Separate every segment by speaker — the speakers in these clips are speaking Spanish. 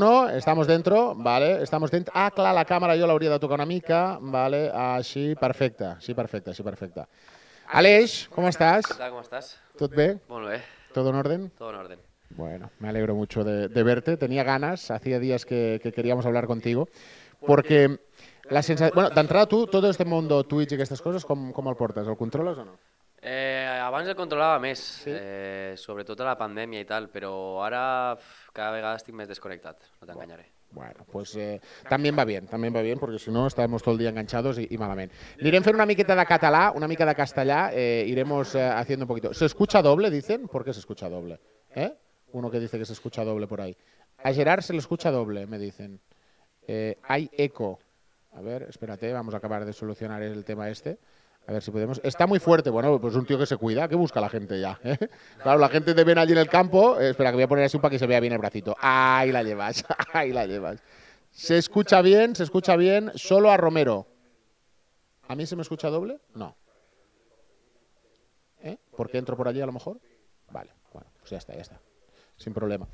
Speaker 1: no? estamos dentro, vale, estamos dentro. Ah, clar, la yo la l'hauria de tocar una mica, vale, así, perfecta, sí, perfecta, sí, perfecta. Aleix, ¿cómo estás? ¿Cómo estás? Todo bien. ¿Todo en orden? Todo en orden. Bueno, me alegro mucho de, verte, tenía ganas, hacía días que, queríamos hablar contigo, porque la sensación... Bueno, entrada tú, todo este mundo Twitch y estas cosas, ¿cómo lo portas? controlas o no?
Speaker 2: Eh, abans el controlava més, eh, la pandemia y tal, pero ahora cada vegada estic més desconectado, no te engañaré.
Speaker 1: Bueno, pues eh, también va bien, también va bien, porque si no estaremos todo el día enganchados y, malamente. Iremos hacer una miqueta de catalá, una mica de castellá, eh, iremos eh, haciendo un poquito. ¿Se escucha doble, dicen? ¿Por qué se escucha doble? ¿Eh? Uno que dice que se escucha doble por ahí. A Gerard se le escucha doble, me dicen. hay eco. A ver, espérate, vamos a acabar de solucionar el tema este. A ver si podemos. Está muy fuerte. Bueno, pues un tío que se cuida. ¿Qué busca la gente ya? ¿eh? Claro, la gente te ven allí en el campo. Eh, espera, que voy a poner así para que se vea bien el bracito. Ahí la llevas. Ahí la llevas. Se escucha bien, se escucha bien. Solo a Romero. ¿A mí se me escucha doble? No. ¿Eh? ¿Por qué entro por allí a lo mejor? Vale, bueno, pues ya está, ya está. Sin problema.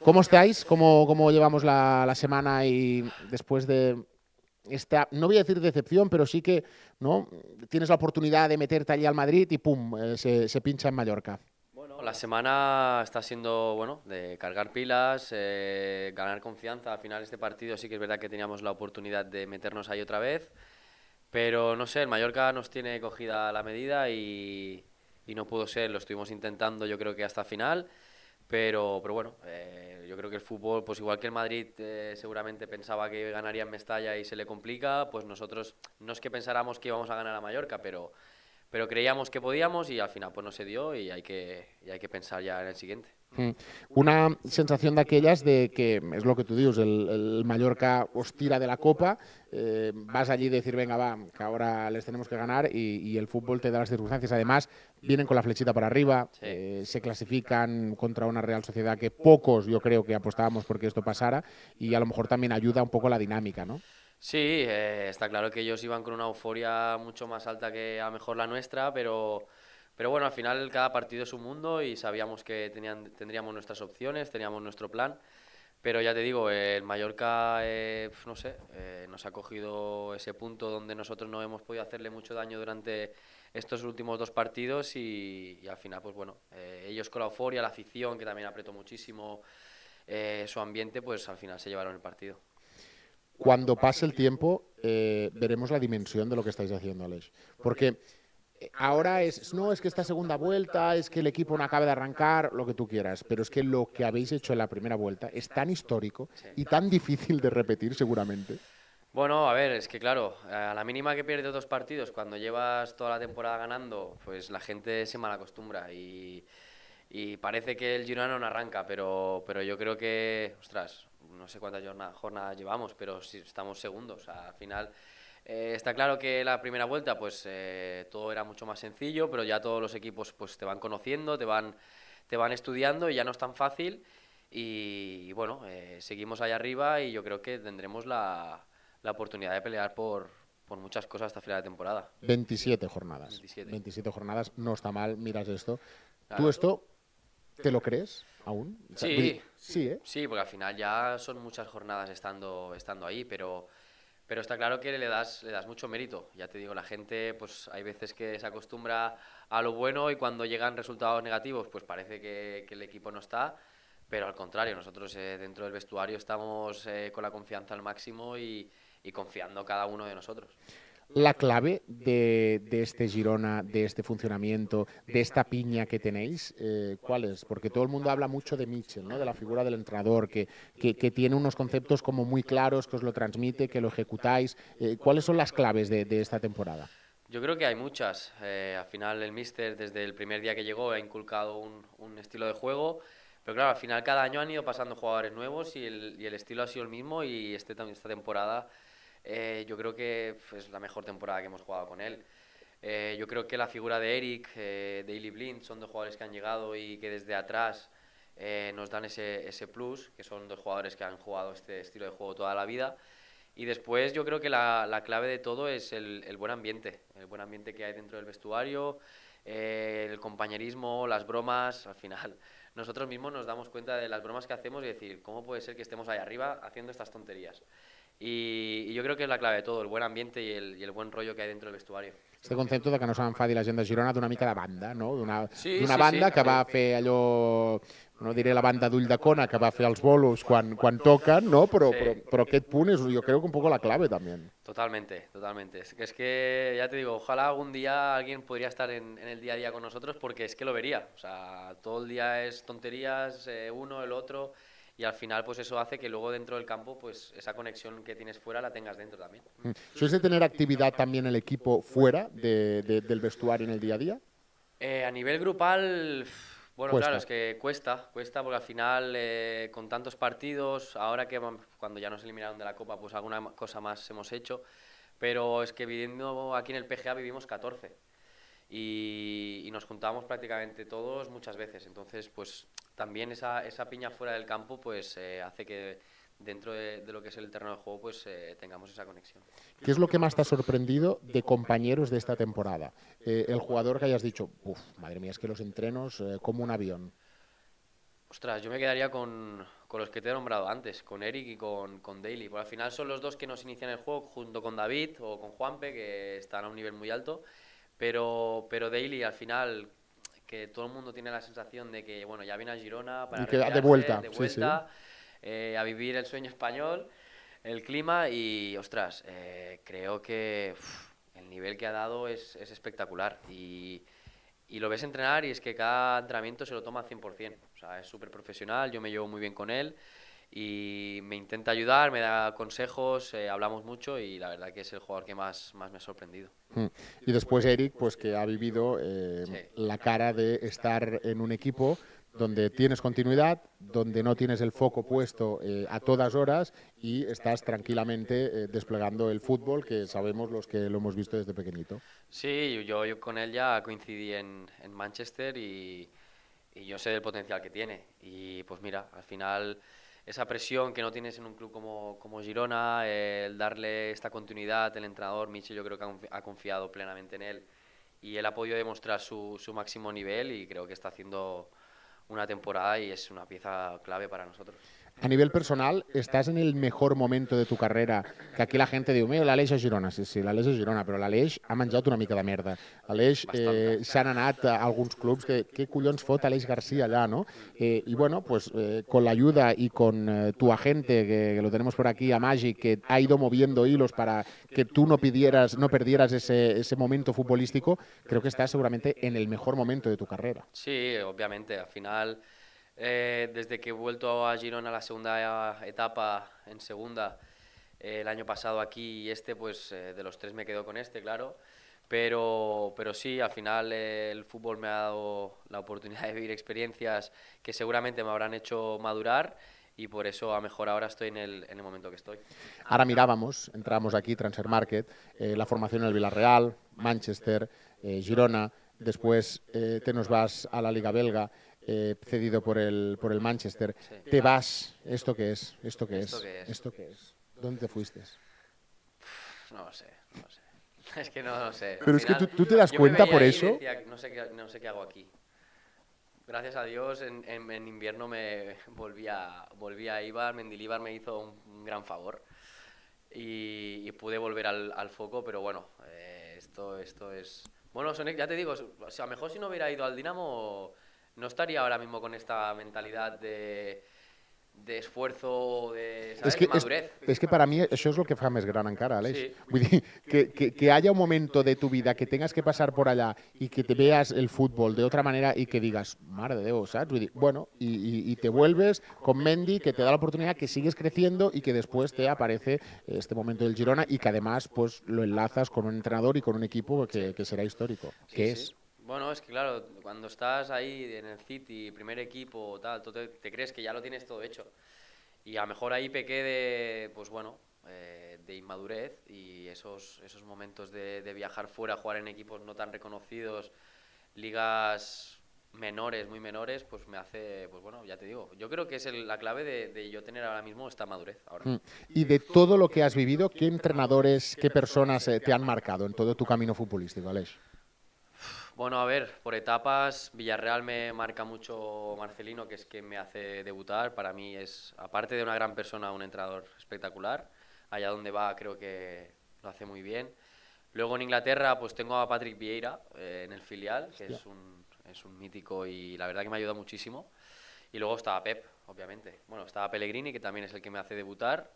Speaker 1: ¿Cómo estáis? ¿Cómo, llevamos la semana y después de no voy a decir decepción, pero sí que ¿no? tienes la oportunidad de meterte allí al Madrid y ¡pum! Eh, se, pincha en Mallorca.
Speaker 2: Bueno, la semana está siendo, bueno, de cargar pilas, eh, ganar confianza. Al final este partido sí que es verdad que teníamos la oportunidad de meternos ahí otra vez, pero no sé, el Mallorca nos tiene cogida la medida y, y no pudo ser, lo estuvimos intentando yo creo que hasta final pero, pero bueno, eh, yo creo que el fútbol, pues igual que el Madrid eh, seguramente pensaba que ganaría en Mestalla y se le complica, pues nosotros no es que pensáramos que íbamos a ganar a Mallorca, pero pero creíamos que podíamos y al final pues no se dio y hay que, hay que pensar ya en el siguiente.
Speaker 1: Hmm. Una sensación de aquellas de que, es lo que tú dices, el, Mallorca os tira de la copa, eh, vas allí y decir, venga, va, que ahora les tenemos que ganar y, el fútbol te da las circunstancias. Además, vienen con la flechita para arriba, eh, se clasifican contra una Real Sociedad que pocos yo creo que apostábamos porque esto pasara y a lo mejor también ayuda un poco la dinámica, ¿no?
Speaker 2: Sí, eh, está claro que ellos iban con una euforia mucho más alta que a lo mejor la nuestra, pero, pero bueno, al final cada partido es un mundo y sabíamos que tenían, tendríamos nuestras opciones, teníamos nuestro plan. Pero ya te digo, el Mallorca, eh, no sé, eh, nos ha cogido ese punto donde nosotros no hemos podido hacerle mucho daño durante estos últimos dos partidos y, al final, pues bueno, ellos con la euforia, la afición, que también apretó muchísimo su ambiente, pues al final se llevaron el partido
Speaker 1: cuando pase el tiempo, eh, veremos la dimensión de lo que estáis haciendo, Alex. Porque eh, ahora es, no, es que esta segunda vuelta, es que el equipo no acaba de arrancar, lo que tú quieras, pero es que lo que habéis hecho en la primera vuelta es tan histórico y tan difícil de repetir seguramente.
Speaker 2: Bueno, a ver, es que claro, a la mínima que pierdes dos partidos, cuando llevas toda la temporada ganando, pues la gente se malacostumbra y, y parece que el Girona no arranca, pero, pero yo creo que, ostras, no sé cuántas jornadas, llevamos, pero sí, estamos segundos. al final eh, está claro que la primera vuelta pues eh, todo era mucho más sencillo, pero ya todos los equipos pues te van conociendo, te van, te van estudiando y ya no es tan fácil. Y, bueno, eh, seguimos ahí arriba y yo creo que tendremos la, la oportunidad de pelear por, por muchas cosas hasta final de temporada.
Speaker 1: 27 jornadas. 27, jornadas, no está mal, miras esto. Tú esto ¿Te lo crees aún? sí, sí,
Speaker 2: ¿eh? sí, porque al final ya son muchas jornadas estando, estando ahí, pero, pero está claro que le das, le das mucho mérito. Ya te digo, la gente, pues hay veces que se acostumbra a lo bueno y cuando llegan resultados negativos, pues parece que, el equipo no está. Pero al contrario, nosotros eh, dentro del vestuario estamos eh, con la confianza al máximo y confiando cada uno de nosotros
Speaker 1: la clave de, este Girona, de este funcionamiento, de esta piña que tenéis? Eh, ¿Cuál es? Porque todo el mundo habla mucho de Mitchell, ¿no? de la figura del entrenador, que, tiene unos conceptos como muy claros, que os lo transmite, que lo ejecutáis. Eh, ¿Cuáles son las claves de, esta temporada?
Speaker 2: Yo creo que hay muchas. Eh, al final el Mister, desde el primer día que llegó, ha inculcado un, estilo de juego. Pero claro, al final cada año han ido pasando jugadores nuevos y el, estilo ha sido el mismo y este, esta temporada eh, yo creo que es la mejor temporada que hemos jugado con él. Eh, yo creo que la figura de Eric, eh, de Blind, son dos jugadores que han llegado y que desde atrás eh, nos dan ese, ese plus, que son dos jugadores que han jugado este estilo de juego toda la vida. Y después yo creo que la, la clave de todo es el, el, buen ambiente, el buen ambiente que hay dentro del vestuario, el compañerismo, las bromas, al final nosotros mismos nos damos cuenta de las bromas que hacemos y decir, ¿cómo puede ser que estemos ahí arriba haciendo estas tonterías? Y yo creo que es la clave de todo, el buen ambiente y el, buen el rollo que hay
Speaker 1: dentro del vestuario. Este concepto de que no s'enfadi la gent de Girona mica de banda, no? D'una sí, banda que va hacer yo no diré la banda d'Ull de Cona que va fer los bolos cuando tocan, no? Pero pero però, però aquest punt que un poco la clave también.
Speaker 2: Totalmente, totalmente. Es que, es que ya te digo, ojalá algún día alguien podría estar en, el día a día con nosotros porque es que lo vería. O sea, todo el día es tonterías, eh, uno, el otro y al final pues eso hace que luego dentro del campo pues esa conexión que tienes fuera la tengas dentro también.
Speaker 1: Mm. sueles de tener actividad también el equipo fuera del vestuario en el día a día?
Speaker 2: Eh, a nivel grupal, bueno, claro, es que cuesta, cuesta porque al final eh, con tantos partidos, ahora que cuando ya nos eliminaron de la Copa pues alguna cosa más hemos hecho, pero es que viviendo aquí en el PGA vivimos 14 y, nos juntábamos prácticamente todos muchas veces. Entonces, pues también esa, esa piña fuera del campo pues eh, hace que dentro de, lo que es el terreno de juego pues eh, tengamos esa conexión.
Speaker 1: ¿Qué es lo que más te ha sorprendido de compañeros de esta temporada? Eh, el jugador que hayas dicho, uff, madre mía, es que los entrenos como un avión.
Speaker 2: Ostras, yo me quedaría con, con, los que te he nombrado antes, con Eric y con, con Daly, porque al final son los dos que nos inician el juego junto con David o con Juanpe, que están a un nivel muy alto. Pero, pero Daily al final, que todo el mundo tiene la sensación de que, bueno, ya viene a Girona para... Y de vuelta, eh, a vivir el sueño español, el clima y, ostras, eh, creo que el nivel que ha dado es, espectacular. Y, y lo ves entrenar y es que cada entrenamiento se lo toma al 100%. O sea, es súper profesional, yo me llevo muy bien con él y me intenta ayudar, me da consejos, eh, hablamos mucho y la verdad que es el jugador que más, más me ha sorprendido.
Speaker 1: Hmm. Y después Eric, pues que ha vivido eh, la cara de estar en un equipo donde tienes continuidad, donde no tienes el foco puesto eh, a todas horas y estás tranquilamente desplegando el fútbol que sabemos los que lo hemos visto desde pequeñito.
Speaker 2: Sí, yo, yo con él ya coincidí en, en Manchester y, y, yo sé el potencial que tiene. Y pues mira, al final esa presión que no tienes en un club como, Girona, eh, el darle esta continuidad, el entrenador Michel yo creo que ha confiado plenamente en él y él ha podido demostrar su, su máximo nivel y creo que está haciendo una temporada y es una pieza clave para nosotros
Speaker 1: a nivel personal, estás en el mejor momento de tu carrera. Que aquí la gente de mira, l'Aleix a Girona. Sí, sí, l'Aleix a Girona, la l'Aleix ha menjat una mica de merda. La eh, eh. s'han anat a alguns clubs que què collons fot García ya, no? Y eh, bueno, pues eh, con la ayuda y con tu agente, que, lo tenemos por aquí, a Magic, que ha ido moviendo hilos para que tú no no perdieras ese, ese momento futbolístico, creo que estás seguramente en el mejor momento de tu carrera.
Speaker 2: Sí, obviamente, al final... Eh, desde que he vuelto a Girona la segunda etapa en segunda, eh, el año pasado aquí y este, pues eh, de los tres me quedo con este, claro. Pero, pero sí, al final el fútbol me ha dado la oportunidad de vivir experiencias que seguramente me habrán hecho madurar y por eso a mejor ahora estoy en el, en el momento que estoy.
Speaker 1: Ahora mirábamos, entramos aquí, Transfer Market, la formación en el Villarreal, Manchester, Girona, después te nos vas a la Liga Belga. Eh, cedido por el, por el Manchester. Te vas. ¿Esto qué es? ¿Esto qué es? ¿Esto qué es? ¿Dónde te fuiste?
Speaker 2: No lo sé, Es que no lo sé. Pero es que tú, tú te das cuenta por eso. no, sé qué, no sé qué hago aquí. Gracias a Dios, en, en, invierno me volví a, Ibar. Mendilibar me hizo un, gran favor. Y, y, pude volver al, al foco, pero bueno, eh, esto, esto es... Bueno, Sonic, ya te digo, a sea, mejor si no hubiera ido al Dinamo, no estaría ahora mismo con esta mentalidad de, esfuerzo, de Es que, madurez. Es, que
Speaker 1: para mí eso es lo que fa más gran encara, que, que, haya un momento de tu vida que tengas que pasar por allá y que te veas el fútbol de otra manera y que digas, madre de Dios, bueno, y, te vuelves con Mendy, que te da la oportunidad, que sigues creciendo y que después te aparece este momento del Girona y que además pues lo enlazas con un entrenador y con un equipo que, será histórico, que es...
Speaker 2: Bueno, es que claro, cuando estás ahí en el City, primer equipo, tal, te, crees que ya lo tienes todo hecho. Y a lo mejor ahí pequé de, pues bueno, eh, de inmadurez y esos, esos momentos de, viajar fuera, jugar en equipos no tan reconocidos, ligas menores, muy menores, pues me hace, pues bueno, ya te digo, yo creo que es la clave de, yo tener ahora mismo esta madurez.
Speaker 1: Ahora. Mm. Y de todo lo que has vivido, ¿qué entrenadores, qué personas eh, te han marcado en todo tu camino futbolístico, Alex?
Speaker 2: Bueno, a ver, por etapas, Villarreal me marca mucho Marcelino, que es quien me hace debutar. Para mí es, aparte de una gran persona, un entrenador espectacular. Allá donde va creo que lo hace muy bien. Luego en Inglaterra pues tengo a Patrick Vieira eh, en el filial, que es un, es un, mítico y la verdad que me ayuda muchísimo. Y luego estaba Pep, obviamente. Bueno, estaba Pellegrini, que también es el que me hace debutar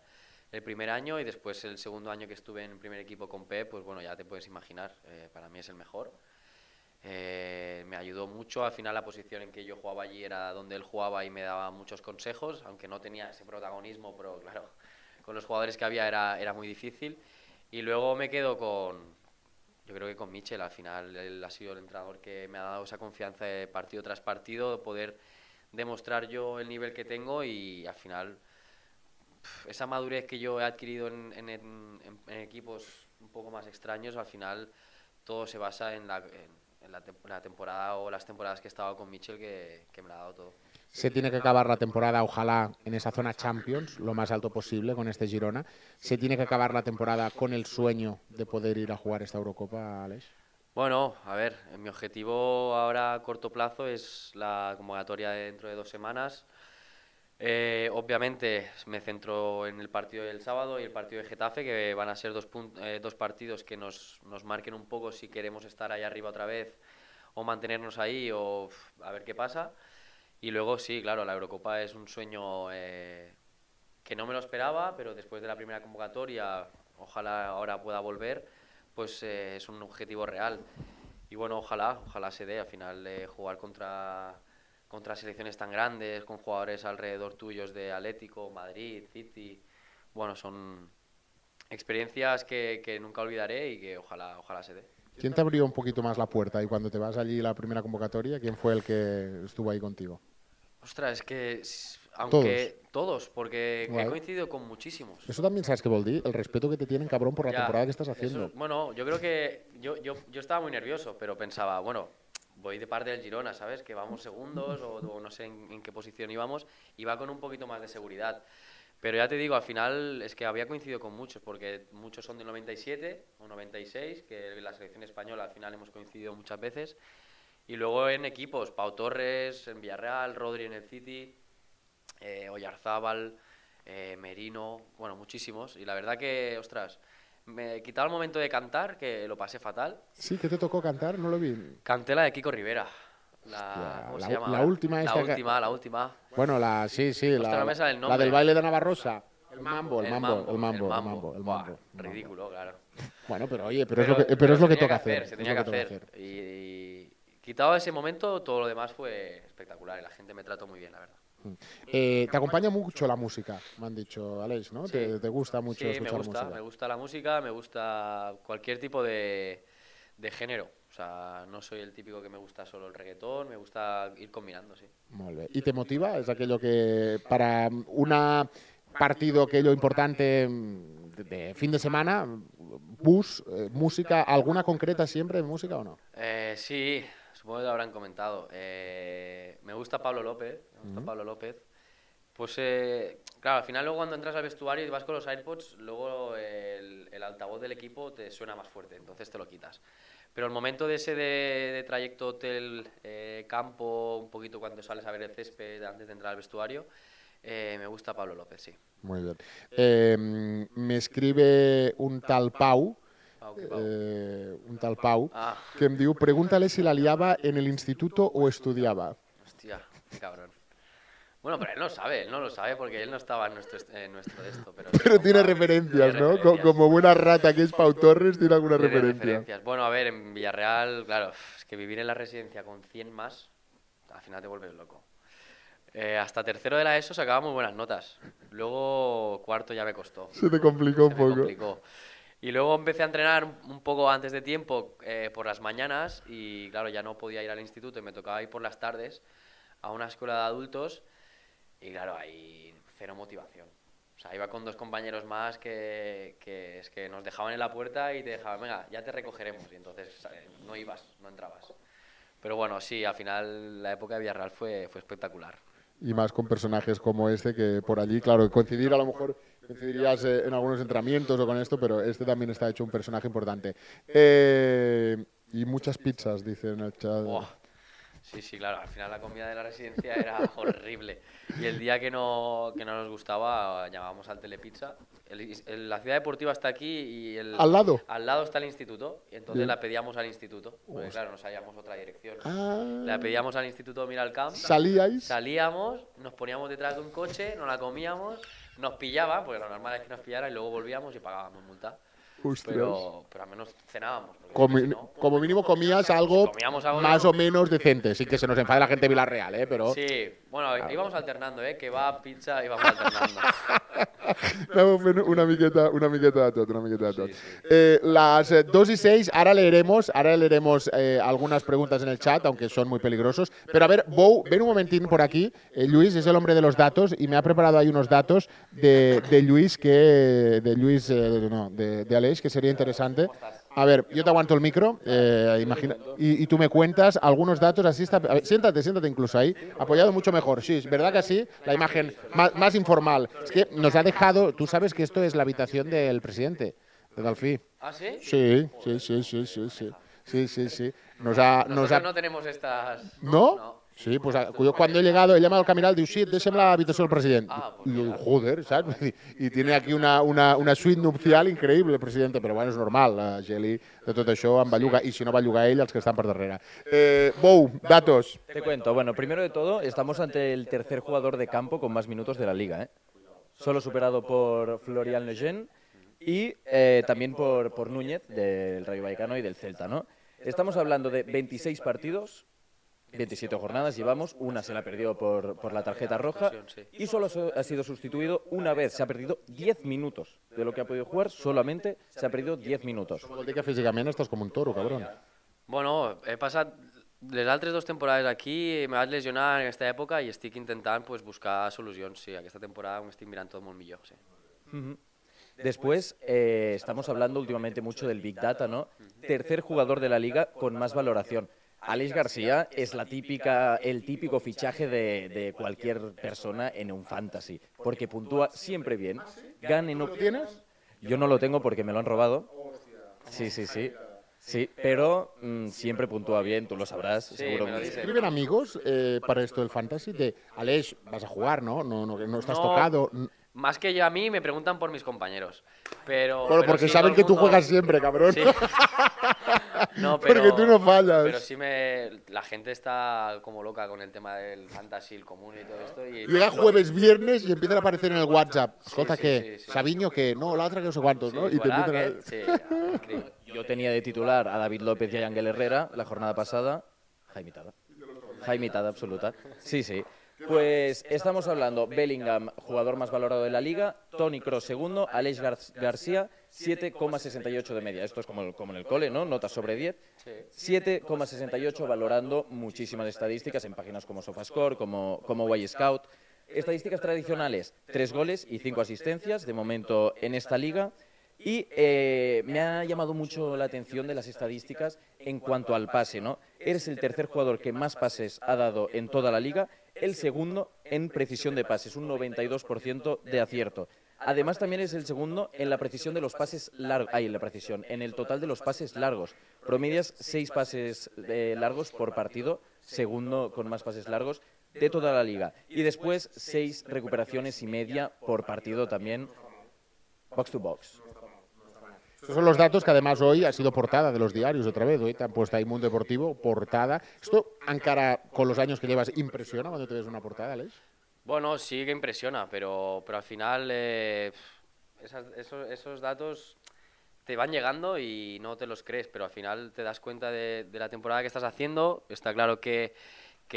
Speaker 2: el primer año y después el segundo año que estuve en primer equipo con Pep, pues bueno, ya te puedes imaginar, eh, para mí es el mejor. Eh, me ayudó mucho. Al final la posición en que yo jugaba allí era donde él jugaba y me daba muchos consejos, aunque no tenía ese protagonismo, pero claro, con los jugadores que había era, era muy difícil. Y luego me quedo con, yo creo que con Michel, al final él ha sido el entrenador que me ha dado esa confianza de partido tras partido, poder demostrar yo el nivel que tengo y al final esa madurez que yo he adquirido en, en equipos un poco más extraños, al final todo se basa en la la, temporada o las temporadas que he estado con Michel que, que me ha dado
Speaker 1: todo. Se tiene que acabar la temporada, ojalá, en esa zona Champions, lo más alto posible con este Girona. Se tiene que acabar la temporada con el sueño de poder ir a jugar esta Eurocopa, Alex.
Speaker 2: Bueno, a ver, mi objetivo ahora a corto plazo es la convocatoria dentro de dos semanas eh, obviamente me centro en el partido del sábado y el partido de Getafe, que van a ser dos, eh, partidos que nos, marquen un poco si queremos estar ahí arriba otra vez o mantenernos ahí o a ver qué pasa. Y luego sí, claro, la Eurocopa es un sueño eh, que no me lo esperaba, pero después de la primera convocatoria, ojalá ahora pueda volver, pues es un objetivo real. Y bueno, ojalá, ojalá se dé al final jugar contra contra selecciones tan grandes, con jugadores alrededor tuyos de Atlético, Madrid, City. Bueno, son experiencias que, nunca olvidaré y que ojalá, ojalá se
Speaker 1: dé. ¿Quién te abrió un poquito más la puerta y cuando te vas allí la primera convocatoria, quién fue el que estuvo ahí contigo?
Speaker 2: Ostras, es que aunque todos, porque he coincidido con muchísimos.
Speaker 1: Eso también sabes que Boldi, el respeto que te tienen, cabrón, por la temporada que estás haciendo.
Speaker 2: bueno, yo creo que yo, yo estaba muy nervioso, pero pensaba, bueno, voy de parte del Girona, ¿sabes? Que vamos segundos o, no sé en, qué posición íbamos, iba con un poquito más de seguridad. Pero ya te digo, al final es que había coincidido con muchos, porque muchos son del 97 o 96, que en la selección española al final hemos coincidido muchas veces. Y luego en equipos, Pau Torres en Villarreal, Rodri en el City, eh, Oyarzábal, eh, Merino, bueno, muchísimos. Y la verdad que, ostras, me quitaba el momento de cantar, que lo pasé fatal.
Speaker 1: Sí, ¿Qué te tocó cantar, no lo vi.
Speaker 2: Canté la de Kiko Rivera. La, ¿cómo se llama? la última esta La última, la última.
Speaker 1: Bueno, la sí, sí, la, la del baile de Navarrosa. El mambo, el mambo, el mambo, el mambo, el mambo. Ridículo, claro. Bueno, pero oye, pero, es lo que, pero es lo que toca hacer. Se tenía que hacer.
Speaker 2: Y, y quitado ese momento, todo lo demás fue espectacular. Y la gente me trató muy bien, la verdad.
Speaker 1: Eh, te acompaña mucho la música, me han dicho, Alex, ¿no? Te, gusta mucho escuchar me gusta, música. Me
Speaker 2: gusta la música, me gusta cualquier tipo de, género. O sea, no soy el típico que me gusta solo el reggaetón, me gusta ir combinando, sí.
Speaker 1: ¿Y te motiva? Es aquello que para un partido que lo importante de fin de semana, bus, eh, música, ¿alguna concreta siempre en música o no?
Speaker 2: Eh, sí, lo habrán comentado. Eh, me gusta Pablo López, me gusta Pablo López. Pues eh, claro, al final luego cuando entras al vestuario y vas con los AirPods, luego el, altavoz del equipo te suena más fuerte, entonces te lo quitas. Pero el momento de ese de, trayecto hotel, eh, campo, un poquito cuando sales a ver el césped antes de entrar al vestuario, me gusta Pablo López, sí.
Speaker 1: Muy bien. Em, me escribe un tal Pau Ah, eh, un tal Pau, ah. que me diu, pregúntale si la liaba en el instituto o estudiaba.
Speaker 2: Hostia, qué cabrón. Bueno, pero él no sabe, él no lo sabe porque él no estaba en nuestro, en nuestro de esto.
Speaker 1: Pero, pero tiene, referencias, ¿no? Como buena rata que es Pau Torres, tiene alguna referencia. Referencias.
Speaker 2: Bueno, a ver, en Villarreal, claro, es que vivir en la residencia con 100 más, al final te vuelves loco. Eh, hasta tercero de la ESO sacaba muy buenas notas. Luego cuarto ya me costó. Se te complicó un poco. Me complicó. Y luego empecé a entrenar un poco antes de tiempo eh, por las mañanas y claro, ya no podía ir al instituto y me tocaba ir por las tardes a una escuela de adultos y claro, ahí cero motivación. O sea, iba con dos compañeros más que, que es que nos dejaban en la puerta y te dejaban, venga, ya te recogeremos. Y entonces no ibas, no entrabas. Pero bueno, sí, al final la época de Villarreal fue,
Speaker 1: fue espectacular. Y más con personajes como este que por allí, claro, coincidir a lo mejor coincidirías eh, en algunos entrenamientos o con esto, pero este también está hecho un personaje importante. Eh, y muchas pizzas, dice en el chat.
Speaker 2: sí, sí, claro. Al final la comida de la residencia era horrible. Y el día que no, que no nos gustaba, llamábamos al Telepizza. la ciudad deportiva está aquí y al lado al lado está el instituto. Y entonces la pedíamos al instituto. Porque, claro, nos hallamos otra dirección. Ah. La pedíamos al instituto Mira ¿Salíais? Salíamos, nos poníamos detrás de un coche, nos la comíamos nos pillaba, porque lo normal es que nos pillara y luego volvíamos y pagábamos multa. Pero, pero al menos cenábamos
Speaker 1: como mínimo comías algo, más o menos decente, sin que se nos enfade la gente de Villarreal, ¿eh? Pero...
Speaker 2: Sí, bueno, íbamos alternando, ¿eh? Que va pizza, íbamos alternando.
Speaker 1: una miqueta, una miqueta de una miqueta de eh, las 2 eh, y 6, ahora leeremos, ahora leeremos eh, algunas preguntas en el chat, aunque son muy peligrosos. Pero a ver, Bou, ven un momentín por aquí. Luis es el hombre de los datos y me ha preparado ahí unos datos de, de Luis, que, de Luis, no, de, de Aleix, que sería interesante. A ver, yo te aguanto el micro, eh, imagina, y, tú me cuentas algunos datos, así está, siéntate, siéntate incluso ahí, apoyado mucho mejor, sí, es verdad que así, la imagen más, informal. Es que nos ha dejado, tú sabes que esto es la habitación del presidente, de Dalfí. ¿Ah, sí? Sí, sí, sí, sí, sí, sí, sí, sí, Nos ha, ha... no tenemos
Speaker 2: estas... ¿No? no
Speaker 1: Sí, pues ah, cuando he llegado, he llamado al camiral, diu, sí, déjeme la habitación del presidente. Ah, pues y joder, ¿sabes? Y tiene aquí una, una, una suite nupcial increïble, el presidente, però bueno, és normal, la Geli, de tot això, en va llogar, I y si no va llogar ell, els que estan per darrere. Eh, Bou, datos.
Speaker 3: Te cuento, bueno, primero de todo, estamos ante el tercer jugador de campo con más minutos de la liga, ¿eh? Solo superado por Florian Lejeune y eh, también por, por Núñez, del Rayo Vallecano y del Celta, ¿no? Estamos hablando de 26 partidos, 27 jornadas llevamos, una se la perdió por, por la tarjeta roja y solo ha sido sustituido una vez, se ha perdido 10 minutos de lo que ha podido jugar, solamente se ha perdido 10 minutos. que físicamente estás como un toro, cabrón.
Speaker 2: Bueno, he pasado les tres dos temporadas aquí, me has lesionado en esta época y estoy intentando pues, buscar solución Sí, esta temporada me estoy mirando todo muy millor.
Speaker 3: Después, eh, estamos hablando últimamente mucho del Big Data, ¿no? Tercer jugador de la liga con más valoración. Alex García es la típica, el típico fichaje de, cualquier persona en un fantasy, porque puntúa siempre bien. Gane no tienes. Yo no lo tengo porque me lo han robado. Sí, sí, sí. Sí, pero mm, siempre puntúa bien, tú lo sabrás, seguro. ¿Escriben amigos eh, para esto del
Speaker 1: fantasy? De, Alex, vas a jugar, ¿no? No, no, no estás tocado.
Speaker 2: Más que yo a mí, me preguntan por mis compañeros. Pero, porque saben que tú juegas siempre, cabrón.
Speaker 1: No, pero, Porque tú no fallas. Pero sí
Speaker 2: me. La gente está como loca con el tema del
Speaker 3: fantasy, el común y todo esto. Y Llega jueves,
Speaker 1: viernes y empiezan a aparecer en el WhatsApp. Sí, que.
Speaker 3: Saviño que no, la otra que no sé cuántos, ¿no? Y te Yo tenía de titular a David López y a Ángel Herrera la jornada pasada. Jaime Tada. Jaime absoluta. Sí, sí. Pues estamos hablando Bellingham, jugador más valorado de la liga, Tony Cross segundo, Alex García 7,68 de media. Esto es como, en el cole, ¿no? Notas sobre 10. 7,68 valorando muchísimas estadísticas en páginas como Sofascore, como, como Y Scout. Estadísticas tradicionales, tres goles y cinco asistencias de momento en esta liga. Y eh, me ha llamado mucho la atención de las estadísticas en cuanto al pase, ¿no? Eres el tercer jugador que más pases ha dado en toda la liga, el segundo en precisión de pases, un 92% de acierto. Además, también es el segundo en la precisión de los pases largos. Ahí, en la precisión, en el total de los pases largos. Promedias seis pases eh, largos por partido, segundo con más pases largos de toda la liga. Y después seis recuperaciones y media por partido también, box to box.
Speaker 1: Estos son los datos que además hoy ha sido portada de los diarios otra vez. Hoy está han puesto ahí Mundo Deportivo, portada. Esto, Ankara, con los años que llevas, impresiona cuando te ves una portada, Alex.
Speaker 2: Bueno, sí que impresiona, pero, pero al final eh, esos, datos te van llegando y no te los crees, pero al final te das cuenta de, la temporada que estás haciendo. Está claro que,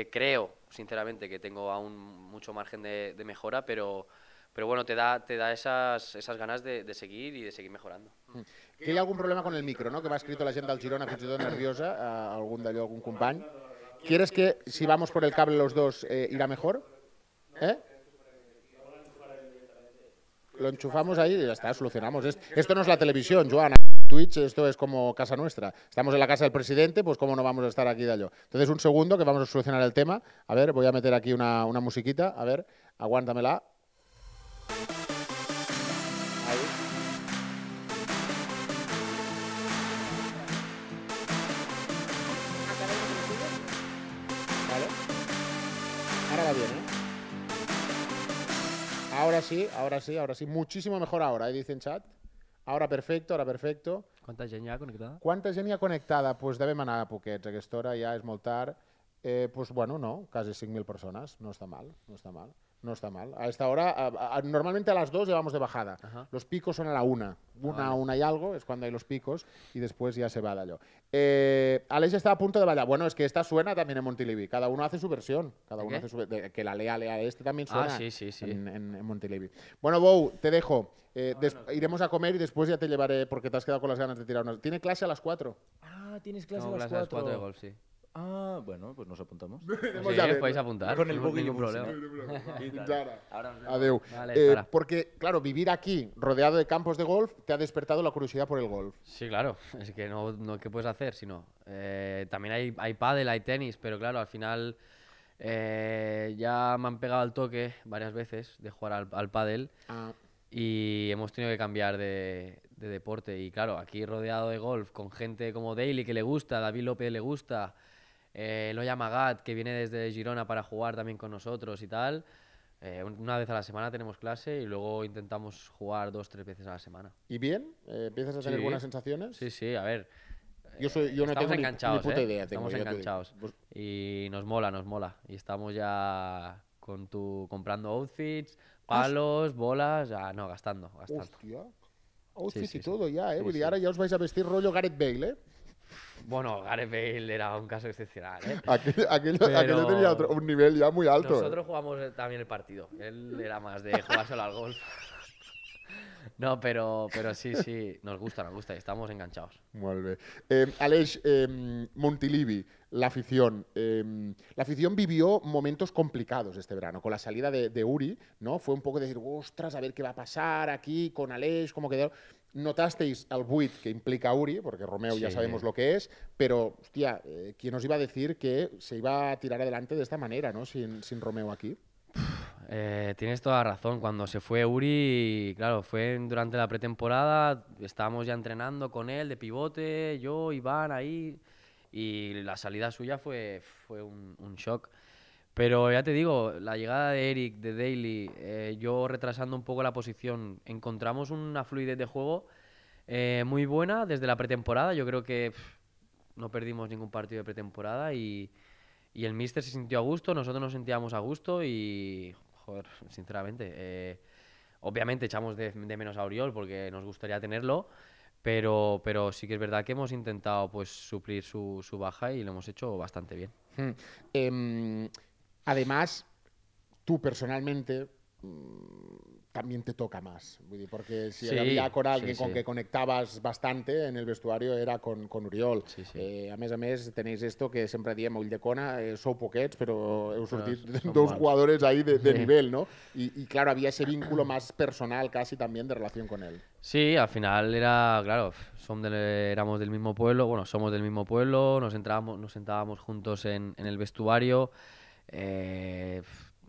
Speaker 2: creo, sinceramente, que tengo aún mucho margen de, mejora, pero, pero bueno, te da, te da esas, ganas de, seguir y de seguir mejorando.
Speaker 1: Mm. Hay algún problema con el micro, no? Que ha escrito la gente del Girona, que estoy nerviosa, algún algun algún algun ¿Quieres que, si vamos por el cable los dos, eh, irá mejor? ¿Eh? Lo enchufamos ahí y ya está, solucionamos. Esto no es la televisión, Joana. Twitch, esto es como casa nuestra. Estamos en la casa del presidente, pues cómo no vamos a estar aquí de Entonces, un segundo que vamos a solucionar el tema. A ver, voy a meter aquí una, musiquita. A ver, aguántamela. Ahí. Vale. Ahora va bien, ¿eh? Ahora sí, ahora sí, ahora sí. Muchísimo mejor ahora, ¿eh? dicen chat. Ahora perfecto, ahora perfecto. Quanta gent hi ha connectada? Quanta gent hi ha connectada? Doncs pues devem anar a poquets, a aquesta hora ja és molt tard. Eh, pues, bueno, no, quasi 5.000 persones, no està mal, no està mal. No está mal. A esta hora, normalmente a las dos llevamos de bajada. Los picos son a la una. Una, a una y algo es cuando hay los picos y después ya se va yo. Eh, Alex está a punto de vaya. Bueno, es que esta suena también en Montilivi. Cada uno hace su versión. Cada uno hace su Que la lea, lea. Este también ah, suena sí, sí, sí. en, en, Bueno, Bou, te dejo. Eh, iremos a comer y después ya te llevaré porque te has quedado con las ganas de tirar unas. Tiene clase a las cuatro.
Speaker 3: Ah, tienes clase a las cuatro. A las de golf, sí. Ah, bueno, pues nos apuntamos. ya podéis apuntar. Con el no, ningún problema.
Speaker 2: Eh, Clara,
Speaker 1: porque, claro, vivir aquí, rodeado de campos de golf, te ha despertado la curiosidad por el golf. Sí, claro. Es que no, ¿qué puedes hacer?
Speaker 2: Sino, eh, también hay, hay pádel, hay tenis, pero claro, al final eh, ya me han pegado al toque varias veces de jugar al, pádel. Ah. Y hemos tenido que cambiar de, de deporte. Y claro, aquí rodeado de golf, con gente como Daly que le gusta, David López le gusta, eh, Lo llama Gat, que viene desde Girona para jugar también con nosotros y tal. Eh, una vez a la semana tenemos clase y luego intentamos jugar dos, tres veces a la semana.
Speaker 1: ¿Y bien? Eh, ¿Empiezas a tener buenas sensaciones?
Speaker 2: Sí, sí, a ver. Yo, no estamos tengo enganchados, ni, puta idea tengo, estamos enganchados. Y nos mola, nos mola. Y estamos ya con tu comprando outfits, ah, palos, bolas, ya no, gastando, gastando.
Speaker 1: Hostia. Outfits y todo ya, ¿eh? y ahora ya os vais a vestir rollo Gareth Bale, ¿eh?
Speaker 2: Bueno, Gareth Bale era un caso excepcional. ¿eh?
Speaker 1: Aquí, tenía un nivel ya muy alto. ¿eh? Nosotros
Speaker 2: jugamos también el partido. Él era más de jugar solo al golf. No, pero, pero sí, sí, nos gusta, nos gusta y estamos enganchados.
Speaker 1: Muy bien. Eh, eh Montilivi, la afición. Eh, la afición vivió momentos complicados este verano, con la salida de, Uri, ¿no? Fue un poco de decir, ostras, a ver qué va a pasar aquí con Alex, cómo quedó notasteis al buit que implica Uri, porque Romeo ya sabemos lo que es, pero, hostia, eh, ¿quién os iba a decir que se iba a tirar adelante de esta manera, ¿no? Sin, Romeo aquí.
Speaker 2: Eh, tienes toda la razón. Cuando se fue Uri, claro, fue durante la pretemporada, estábamos ya entrenando con él de pivote, yo, Iván ahí, y la salida suya fue, fue un shock. Pero ya te digo, la llegada de Eric, de Daily eh, yo retrasando un poco la posición, encontramos una fluidez de juego eh, muy buena desde la pretemporada. Yo creo que no perdimos ningún partido de pretemporada y, el Mister se sintió a gusto, nosotros nos sentíamos a gusto y, joder, sinceramente, eh, obviamente echamos de, menos a Oriol porque nos gustaría tenerlo, pero, pero sí que es verdad que hemos intentado pues suplir
Speaker 1: su, baja y lo hemos hecho bastante bien. Hmm. Em, Además, tú personalmente mm, también te toca más, porque si había con alguien con que conectabas bastante en el vestuario era con, con Oriol. Eh, a mes a mes tenéis esto que siempre diem a Ulldecona, cona eh, sou poquets, pero dos jugadores ahí de, nivel, no? Y, claro, había ese vínculo más personal casi también de relación con él.
Speaker 2: Sí, al final era, claro, éramos del mismo pueblo, bueno, somos del mismo pueblo, nos, entrábamos, nos sentábamos juntos en, en el vestuario, eh,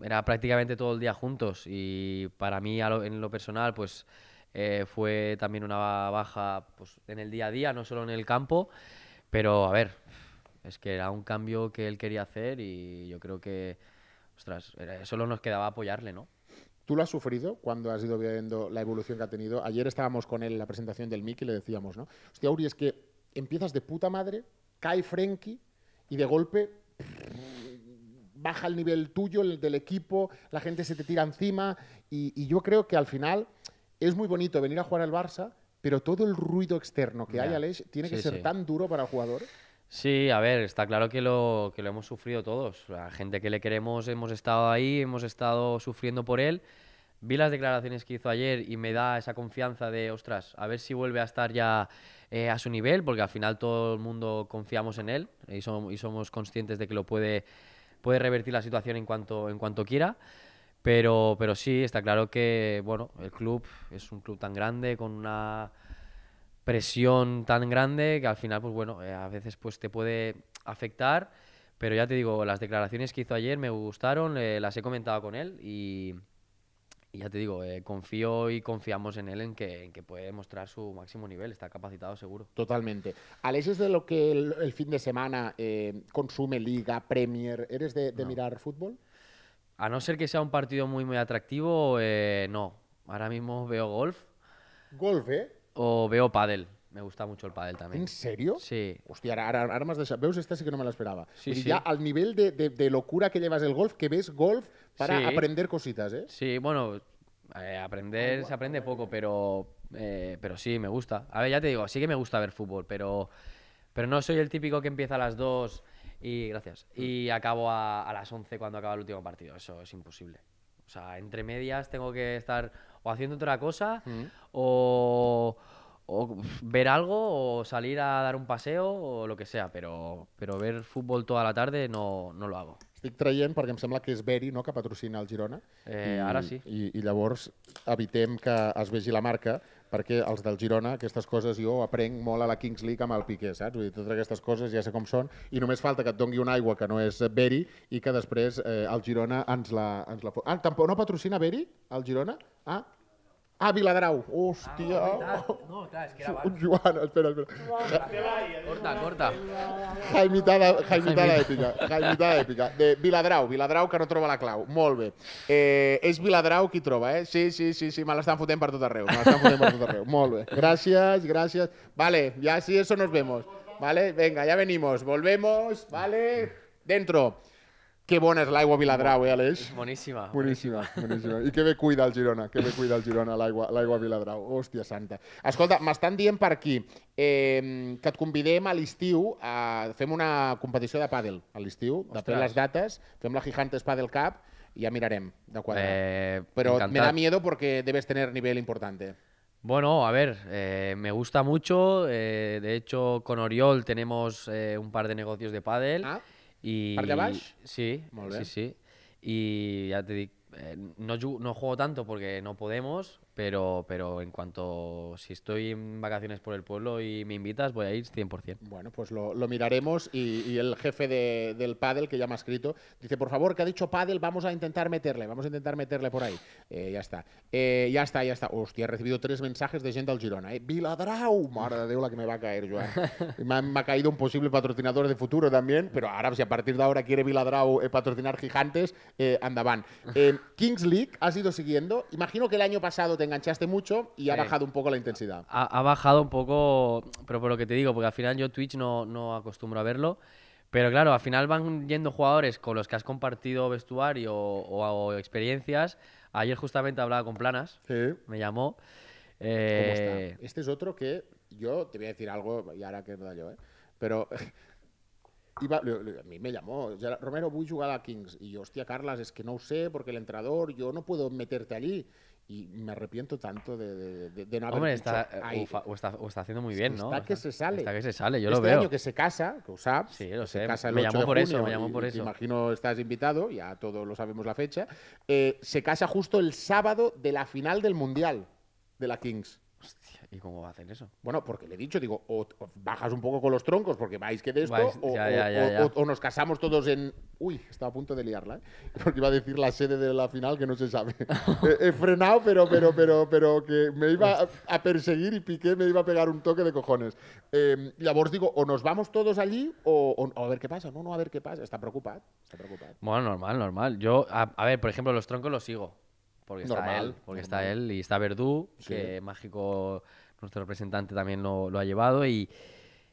Speaker 2: era prácticamente todo el día juntos y para mí en lo personal pues eh, fue también una baja pues, en el día a día, no solo en el campo, pero a ver, es que era un cambio que él quería hacer y yo creo que, ostras, solo nos quedaba apoyarle, ¿no?
Speaker 1: ¿Tú lo has sufrido cuando has ido viendo la evolución que ha tenido? Ayer estábamos con él en la presentación del MIC y le decíamos, ¿no? Hostia, Uri, es que empiezas de puta madre, cae Frenkie y de golpe baja el nivel tuyo, el del equipo, la gente se te tira encima y, yo creo que al final es muy bonito venir a jugar al Barça, pero todo el ruido externo que hay, Aleix, tiene que ser tan duro para el jugador.
Speaker 2: Sí, a ver, está claro que lo, que lo hemos sufrido todos. La gente que le queremos hemos estado ahí, hemos estado sufriendo por él. Vi las declaraciones que hizo ayer y me da esa confianza de, ostras, a ver si vuelve a estar ya eh, a su nivel, porque al final todo el mundo confiamos en él y somos conscientes de que lo puede puede revertir la situación en cuanto, en cuanto quiera. Pero, pero sí, está claro que bueno, el club es un club tan grande, con una presión tan grande, que al final, pues bueno, eh, a veces pues, te puede afectar. Pero ya te digo, las declaraciones que hizo ayer me gustaron, eh, las he comentado con él y, y ya te digo, eh, confío y confiamos en él en
Speaker 1: que, puede mostrar su máximo nivel, está capacitado seguro. Totalmente. es de lo que el, fin de semana eh, consume Liga, Premier, ¿eres de, mirar fútbol?
Speaker 2: A no ser que sea un partido muy, muy atractivo, eh, no. Ahora mismo veo golf. ¿Golf, eh? O veo pádel. Me gusta mucho el pádel también. ¿En serio? Sí.
Speaker 1: Hostia, ahora, más de... ¿Veos? Esta sí que no me la esperaba. Sí, sí. Ya al nivel de, de, locura que llevas el golf, que ves golf para aprender cositas, ¿eh? Sí, bueno, eh, aprender se aprende poco, pero,
Speaker 2: eh, pero sí, me gusta. A ver, ya te digo, sí que me gusta ver fútbol, pero, pero no soy el típico que empieza a las 2 y gracias. Mm. Y acabo a, las 11 cuando acaba el último partido. Eso es imposible. O sea, entre medias tengo que estar o haciendo otra cosa mm. o o ver algo o salir a dar un paseo o lo que
Speaker 1: sea, pero, pero ver fútbol toda la tarde no, no lo hago. Estic traient perquè em sembla que és Beri no, que patrocina el Girona. Eh, I, ara sí. I, I llavors evitem que es vegi la marca perquè els del Girona, aquestes coses jo aprenc molt a la Kings League amb el Piqué, saps? Vull dir, totes aquestes coses ja sé com són i només falta que et dongui una aigua que no és Beri i que després eh, el Girona ens la... Ens la... Ah, tampoc no patrocina Beri, el Girona? Ah, Ah, Viladrau. Hòstia. Ah,
Speaker 2: no, clar, és que era abans. Joan,
Speaker 1: espera, espera.
Speaker 2: Corta, corta.
Speaker 1: Jaimitada, jaimitada èpica. Jaimitada èpica. De Viladrau, Viladrau que no troba la clau. Molt bé. Eh, és Viladrau qui troba, eh? Sí, sí, sí, sí, me l'estan fotent per tot arreu. Me l'estan fotent per tot arreu. Molt bé. Gràcies, gràcies. Vale, ja si eso nos vemos. Vale, venga, ya venimos. Volvemos, vale. Dentro. Qué bona es la Igua Viladrau, eh, Aleix? Buenísima. Y Boníssima, Y eh. que cuida el Girona, que me cuida el Girona l'aigua a Viladrau. Hostia santa. Escolta, m'estan dient per aquí eh, que et convidem a l'estiu a... Fem una competició de pádel, a l'estiu, de les dates, fem la Gigantes Padel Cup y ja mirarem de eh, me da miedo porque debes tener nivel importante.
Speaker 2: Bueno, a ver, eh, me gusta mucho. de hecho, con Oriol tenemos un par de negocios de pádel. Ah. I, per abajo? Sí, sí, sí. Y ya te no, no juego tanto porque no podemos, pero, pero en cuanto si estoy en vacaciones por el pueblo y me invitas, voy a ir 100%.
Speaker 1: Bueno, pues lo, miraremos y, el jefe del pádel, que ya me ha escrito, dice, por favor, que ha dicho pádel, vamos a intentar meterle, vamos a intentar meterle por ahí. Eh, ya está, eh, ya está, ya está. Hostia, he recibido tres mensajes de gente al Girona. Eh. Viladrau, madre de que me va a caer, Joan. me, ha, caído un posible patrocinador de futuro también, pero ahora si a partir de ahora quiere Viladrau eh, patrocinar gigantes, andaban. Kings League ha ido siguiendo, imagino que el año pasado enganchaste mucho y ha bajado un poco la intensidad.
Speaker 2: Ha, bajado un poco, pero por lo que te digo, porque al final yo Twitch no, no acostumbro a verlo. Pero claro, al final van yendo jugadores con los que has compartido vestuario o, experiencias. Ayer justamente hablaba con Planas, sí. me llamó. ¿Cómo
Speaker 3: está? Eh,
Speaker 1: este es otro que yo te voy a decir algo, y ahora que no da yo, ¿eh? pero a mí me llamó, Romero, voy a jugar a Kings. Y yo, hostia, Carlas, es que no sé, porque el entrenador, yo no puedo meterte allí y me arrepiento tanto de, de, de, no haber Hombre, eh, está, o está, haciendo muy bien, ¿no? Está que se sale. Está que se sale, yo lo este veo. año que se casa, que usab, sí, lo sé. me llamó por eso, me llamó por eso. imagino estás invitado, ya todos lo sabemos la fecha. Eh, se casa justo el sábado de la final del Mundial de la Kings. ¿Y cómo hacen eso? Bueno, porque le he dicho, digo, o, bajas un poco con los troncos porque vais que de esto, o, nos casamos todos en. Uy, estaba a punto de liarla, ¿eh? porque iba a decir la sede de la final que no se sabe. he, frenado, pero, pero, pero, pero que me iba a, perseguir y Piqué me iba a pegar un toque de cojones. Em, y a vos digo, o nos vamos todos allí o, a ver qué pasa. No, no, a ver qué pasa. Está preocupado.
Speaker 2: Está preocupado. Bueno, normal, normal. Yo, a, ver, por ejemplo, los troncos los sigo porque está él, porque está él y está Verdú, que mágico nuestro representante también lo, ha llevado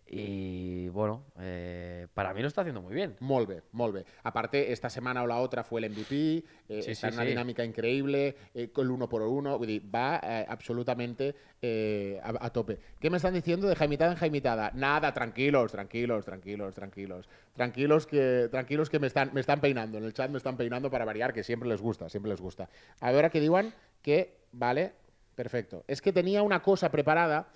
Speaker 2: y, bueno,
Speaker 1: eh, para mí lo está haciendo muy bien. Molve, molve. Aparte, esta semana o la otra fue el MVP, es eh, una dinámica increíble, eh, con el uno por uno, va absolutamente a, tope. ¿Qué me están diciendo de jaimitada en jaimitada? Nada, tranquilos, tranquilos, tranquilos, tranquilos. Tranquilos que, tranquilos que me, están, me están peinando, en el chat me están peinando para variar, que siempre les gusta, siempre les gusta. ahora que digan que, vale, Perfecto. Es que tenía una cosa preparada,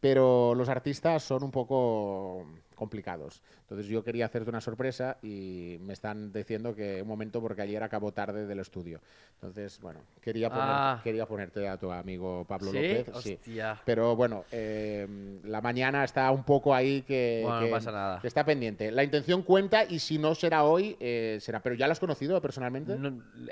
Speaker 1: pero los artistas son un poco complicados. Entonces yo quería hacerte una sorpresa y me están diciendo que un momento porque ayer acabó tarde del estudio. Entonces, bueno, quería, ah. quería ponerte a tu amigo Pablo López. Sí. Pero bueno, em, la mañana está un poco ahí que, está pendiente. La intención cuenta y si no será hoy, eh, será. Pero ¿ya lo has conocido personalmente?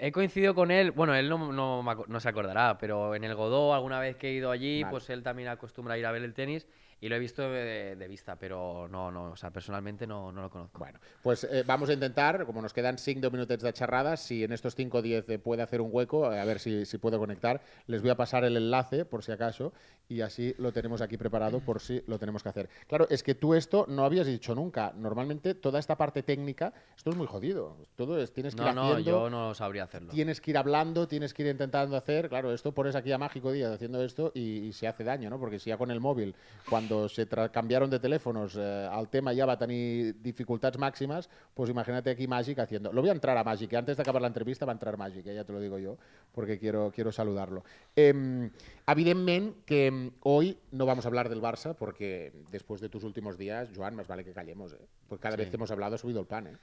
Speaker 2: he coincidido con él, bueno, él no, no, se acordará, pero en el Godó, alguna vez que he ido allí, pues él también acostumbra a ir a ver el tenis. Y lo he visto de, vista, pero no, no, o sea, personalmente
Speaker 1: no, no lo conozco. Bueno, pues eh, vamos a intentar, como nos quedan cinco minutos de charrada, si en estos cinco o 10 eh, puede hacer un hueco, eh, a ver si, si, puedo conectar, les voy a pasar el enlace por si acaso y así lo tenemos aquí preparado por si lo tenemos que hacer. Claro, es que tú esto no habías dicho nunca. Normalmente toda esta parte técnica, esto es muy jodido. Todo es, tienes que no, ir No, yo no sabría hacerlo. Tienes que ir hablando, tienes que ir intentando hacer. Claro, esto pones aquí a Mágico día haciendo esto y, y se hace daño, ¿no? Porque si ya con el móvil, cuando cuando se cambiaron de teléfonos eh, al tema ya va a tener dificultades máximas, pues imagínate aquí Magic haciendo. Lo voy a entrar a Magic, que antes de acabar la entrevista va a entrar Magic, eh, ya te lo digo yo, porque quiero, quiero saludarlo. Eh, evidentemente que hoy no vamos a hablar del Barça, porque después de tus últimos días, Joan, más vale que callemos, eh, porque cada sí. vez que hemos hablado ha subido el pan. ¿eh?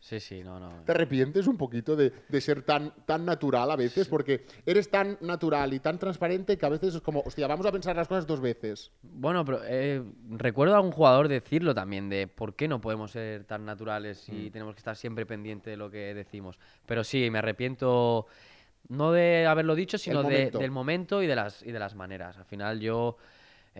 Speaker 1: Sí, sí, no, no. ¿Te arrepientes un poquito de, ser tan, tan natural a veces? Porque eres tan natural y tan transparente que a veces es como, hostia, vamos a pensar las cosas dos veces.
Speaker 2: Bueno, pero eh, recuerdo a un jugador decirlo también, de por qué no podemos ser tan naturales y mm. tenemos que estar siempre pendiente de lo que decimos. Pero sí, me arrepiento no de haberlo dicho, sino del momento y de, las, y de las maneras. Al final yo...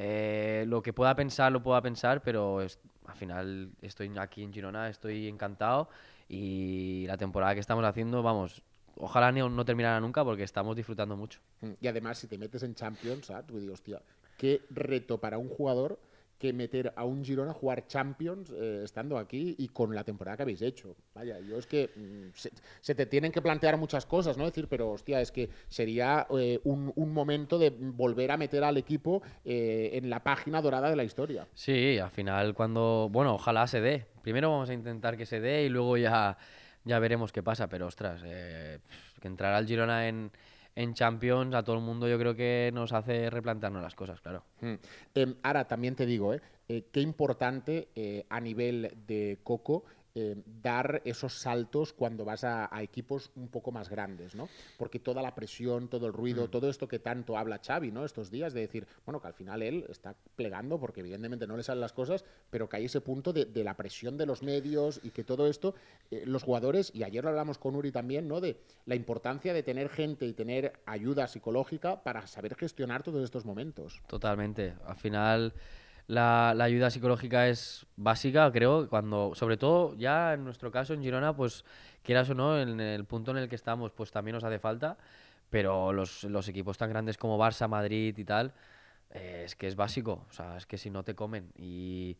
Speaker 2: Eh, lo que pueda pensar, lo pueda pensar, pero es, al final estoy aquí en Girona, estoy encantado y la temporada que estamos haciendo, vamos, ojalá no, terminara nunca porque estamos disfrutando mucho.
Speaker 1: Mm, y además, si te metes en Champions, tú tú digo, hostia, qué reto para un jugador que meter a un Girona a jugar Champions eh, estando aquí y con la temporada que habéis hecho. Vaya, yo es que mm, se, te tienen que plantear muchas cosas, ¿no? Decir, pero hostia, es que sería eh, un, momento de volver a meter al equipo eh, en la página dorada de la historia.
Speaker 2: Sí, al final cuando, bueno, ojalá se dé. Primero vamos a intentar que se dé y luego ya, ya veremos qué pasa, pero ostras, que entrar al Girona en en Champions a todo el mundo yo creo que nos hace replantearnos las cosas, claro. Hmm.
Speaker 1: Em, ahora, también te digo, eh, eh, qué importante eh, a nivel de Coco eh, dar esos saltos cuando vas a, equipos un poco más grandes, ¿no? Porque toda la presión, todo el ruido, mm. todo esto que tanto habla Xavi, ¿no? Estos días de decir, bueno, que al final él está plegando porque evidentemente no le salen las cosas, pero que hay ese punto de, la presión de los medios y que todo esto, eh, los jugadores, y ayer lo hablamos con Uri también, ¿no? De la importancia de tener gente y tener ayuda psicológica para saber gestionar todos estos momentos.
Speaker 2: Totalmente. Al final la, la, ayuda psicológica es básica, creo, cuando, sobre todo ya en nuestro caso en Girona, pues quieras o no, en el punto en el que estamos, pues también nos hace falta, pero los, los equipos tan grandes como Barça, Madrid y tal, eh, es que es básico, o sea, es que si no te comen y,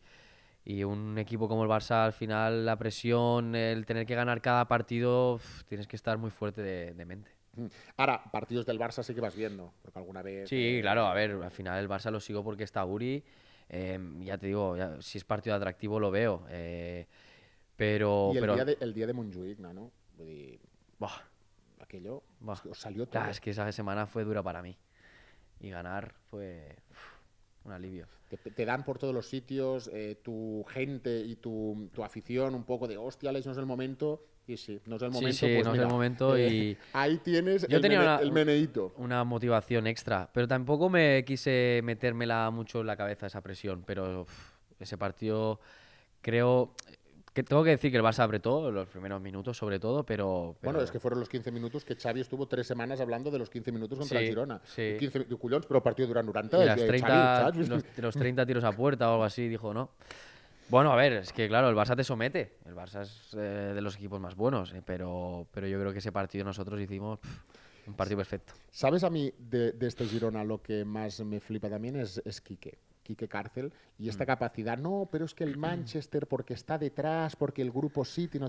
Speaker 2: y, un equipo como el Barça al final, la presión, el tener que ganar cada partido, tienes que estar muy fuerte de, mente.
Speaker 1: Mm. Ahora, partidos del Barça sí que vas viendo, porque alguna vez... Sí, eh, claro, a ver, al final
Speaker 2: el Barça lo sigo porque está Uri Em, ya te digo, si es partido atractivo lo veo. Eh, pero, el, Día
Speaker 1: de, el día de ¿no? aquello os salió todo. es que esa semana fue dura para mí. Y ganar fue un alivio. Te, dan por todos los sitios, eh, tu gente y tu, tu, afición un poco de, hostia, no es el momento y sí, no es el momento. Sí, pues no es el momento y... Ahí tienes Yo el, tenía
Speaker 2: una, Una motivación extra, pero tampoco me quise metérmela mucho en la cabeza esa presión, pero ese partido creo... Que tengo que decir que el Barça todo, los primeros minutos, sobre todo, pero, Bueno, es que
Speaker 1: fueron los 15 minutos que Xavi estuvo tres semanas hablando de los 15 minutos contra Girona. Sí. 15 de culones, pero partido durante eh, 90. Las 30, Los,
Speaker 2: los 30 tiros a puerta o algo así, dijo, ¿no? Bueno, a ver, es que claro, el Barça te somete. El Barça es eh, de los equipos más buenos, eh, pero, pero yo creo que ese partido nosotros
Speaker 1: hicimos un partido perfecto. ¿Sabes a mí de, este Girona lo que más me flipa también es, Quique? Quique Cárcel y esta mm. capacidad, no, pero es que el Manchester porque está detrás, porque el grupo City, no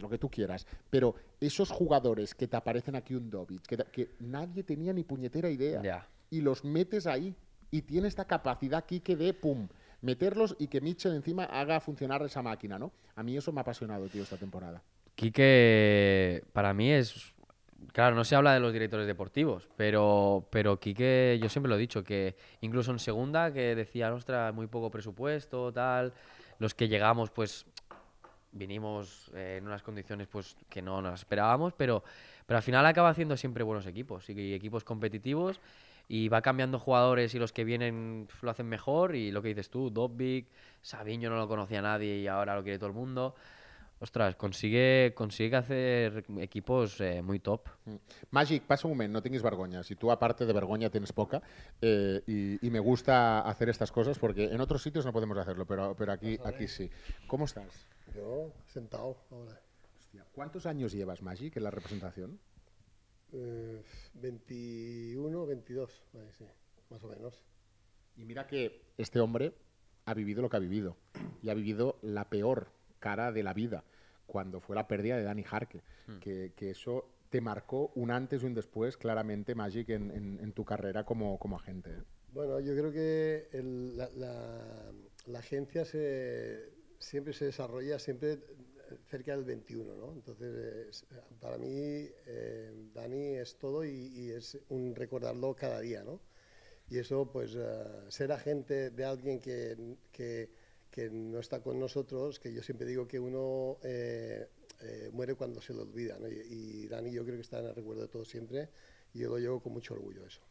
Speaker 1: lo que tú quieras, pero esos jugadores que te aparecen aquí un Dobit que, que nadie tenía ni puñetera idea, y los metes ahí y tiene esta capacidad Quique de, pum, meterlos y que Mitchell encima haga funcionar esa máquina, ¿no? A mí eso me ha apasionado, tío, esta temporada.
Speaker 2: Quique, para mí es. Claro, no se habla de los directores deportivos, pero, pero Quique, yo siempre lo he dicho, que incluso en segunda, que decía, ostras, muy poco presupuesto, tal, los que llegamos, pues vinimos eh, en unas condiciones pues que no nos esperábamos, pero, pero al final acaba haciendo siempre buenos equipos y equipos competitivos y va cambiando jugadores y los que vienen lo hacen mejor y lo que dices tú, Dobbik, Sabiño no lo conocía nadie y ahora lo
Speaker 1: quiere todo el mundo. Ostras, consigue, consigue hacer equipos eh, muy top. Mm. Magic, pasa un momento, no tengas vergüenza. Si tú aparte de vergüenza tienes poca, eh, y, me gusta hacer estas cosas porque en otros sitios no podemos hacerlo, pero, aquí, aquí sí. ¿Cómo
Speaker 4: estás? Yo sentado
Speaker 1: Hostia, ¿Cuántos años llevas, Magic, en la representación?
Speaker 4: 21, eh, 22, más o menos.
Speaker 1: Y mira que este hombre ha vivido lo que ha vivido y ha vivido la peor cara de la vida cuando fue la pérdida de Danny Harke, hmm. que, eso te marcó un antes y un después claramente, Magic, en, tu carrera como, como agente. ¿eh?
Speaker 4: Bueno, yo creo que la, agencia siempre se desarrolla, siempre cerca del 21, ¿no? Entonces, para mí, eh, Dani es todo y, es un recordarlo cada día, ¿no? Y eso, pues, eh, ser agente de alguien que, no está con nosotros, que yo siempre digo que uno eh, muere cuando se lo olvida, ¿no? Y, Dani yo creo que está en el recuerdo de todo siempre y yo lo llevo con mucho orgullo eso.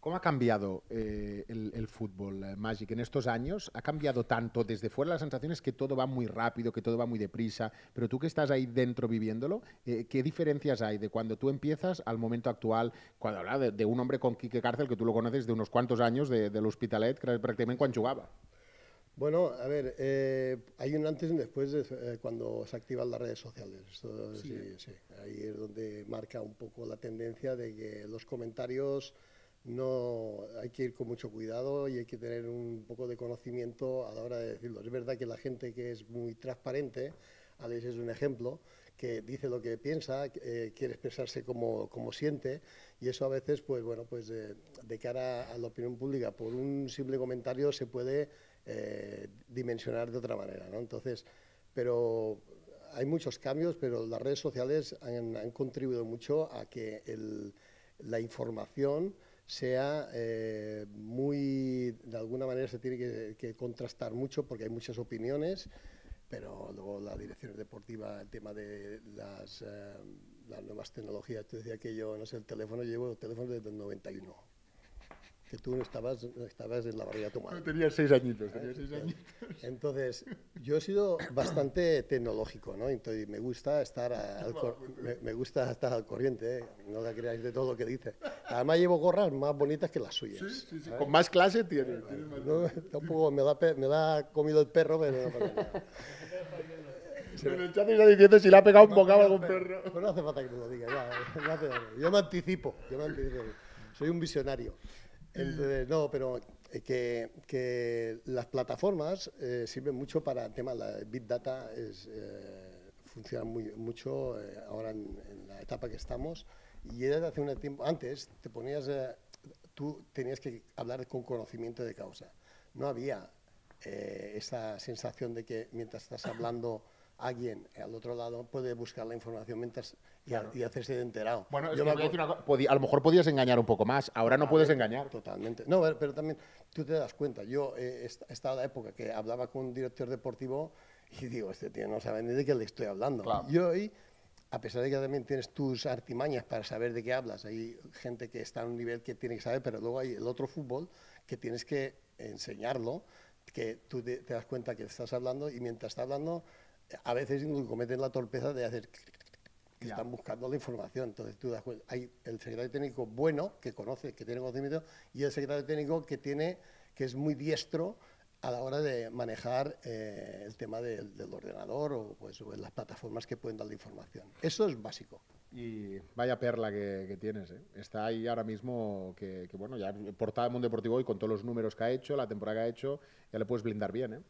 Speaker 1: ¿Cómo ha cambiado eh, el, fútbol, eh, Magic, en estos años? ¿Ha cambiado tanto desde fuera? La sensación es que todo va muy rápido, que todo va muy deprisa, pero tú que estás ahí dentro viviéndolo, eh, ¿qué diferencias hay de cuando tú empiezas al momento actual? Cuando hablas de, un hombre con Quique Cárcel, que tú lo conoces de unos cuantos años, de, del Hospitalet, prácticamente cuando jugaba.
Speaker 4: Bueno, a ver, hay un antes y un después cuando se activan las redes sociales. Sí, sí. Ahí es donde marca un poco la tendencia de que los comentarios no hay que ir con mucho cuidado y hay que tener un poco de conocimiento a la hora de decirlo. Es verdad que la gente que es muy transparente, Alex es un ejemplo, que dice lo que piensa, eh, quiere expresarse como, siente y eso a veces, pues bueno, pues eh, de cara a la opinión pública, por un simple comentario se puede eh, dimensionar de otra manera, ¿no? Entonces, pero hay muchos cambios, pero las redes sociales han, contribuido mucho a que la información sea eh, muy, de alguna manera se tiene que, contrastar mucho porque hay muchas opiniones, pero luego la dirección deportiva, el tema de las, eh, nuevas tecnologías, te decía que yo, no sé, el teléfono, llevo el teléfono desde el 91, que tú no estabas, estabas en la barriga tomada. Yo
Speaker 1: tenía seis añitos, tenía
Speaker 4: seis añitos. Entonces, yo he sido bastante tecnológico, ¿no? Entonces, me gusta estar, al, pues, eh. me, gusta estar al corriente, ¿eh? no la creáis de todo lo que dice. Además, llevo gorras más bonitas que las suyas. Sí, sí, sí. Con más clase tiene. No, tampoco me da, me comido el perro, pero no Se me está diciendo si le ha pegado un bocado a algún perro. Pero no hace falta que me lo diga, ya, ya, Yo me anticipo, yo me anticipo. Soy un visionario no, pero eh, que, las plataformas eh, sirven mucho para el tema, la Big Data eh, funciona muy, mucho ahora en, la etapa que estamos y era hace un tiempo, antes te ponías, tú tenías que hablar con conocimiento de causa, no había esa sensación de que mientras estás hablando alguien al otro lado puede buscar la información, mientras y, hacerse enterado. Bueno, Yo a, a
Speaker 1: lo mejor podías engañar un poco más, ahora no puedes engañar.
Speaker 4: Totalmente. No, pero- también tú te das cuenta. Yo he eh, estado en la época que hablaba con un director deportivo y digo, este tío no sabe ni de qué le estoy hablando. Y hoy, a pesar de que también tienes tus artimañas para saber de qué hablas, hay gente que está a un nivel que tiene que saber, pero luego hay el otro fútbol que tienes que enseñarlo, que tú te, das cuenta que estás hablando y mientras estás hablando, a veces cometen la torpeza de hacer que están buscando la información. Entonces tú das hay el secretario técnico bueno, que conoce, que tiene conocimiento, y el secretario técnico que tiene, que es muy diestro a la hora de manejar eh, el tema del, ordenador o pues, las plataformas que pueden dar la información. Eso es básico.
Speaker 1: Y vaya perla que, tienes. ¿eh? Está ahí ahora mismo que, bueno, ya portada en Mundo Deportivo hoy con todos los números que ha hecho, la temporada que ha hecho, ya le puedes blindar bien. ¿eh?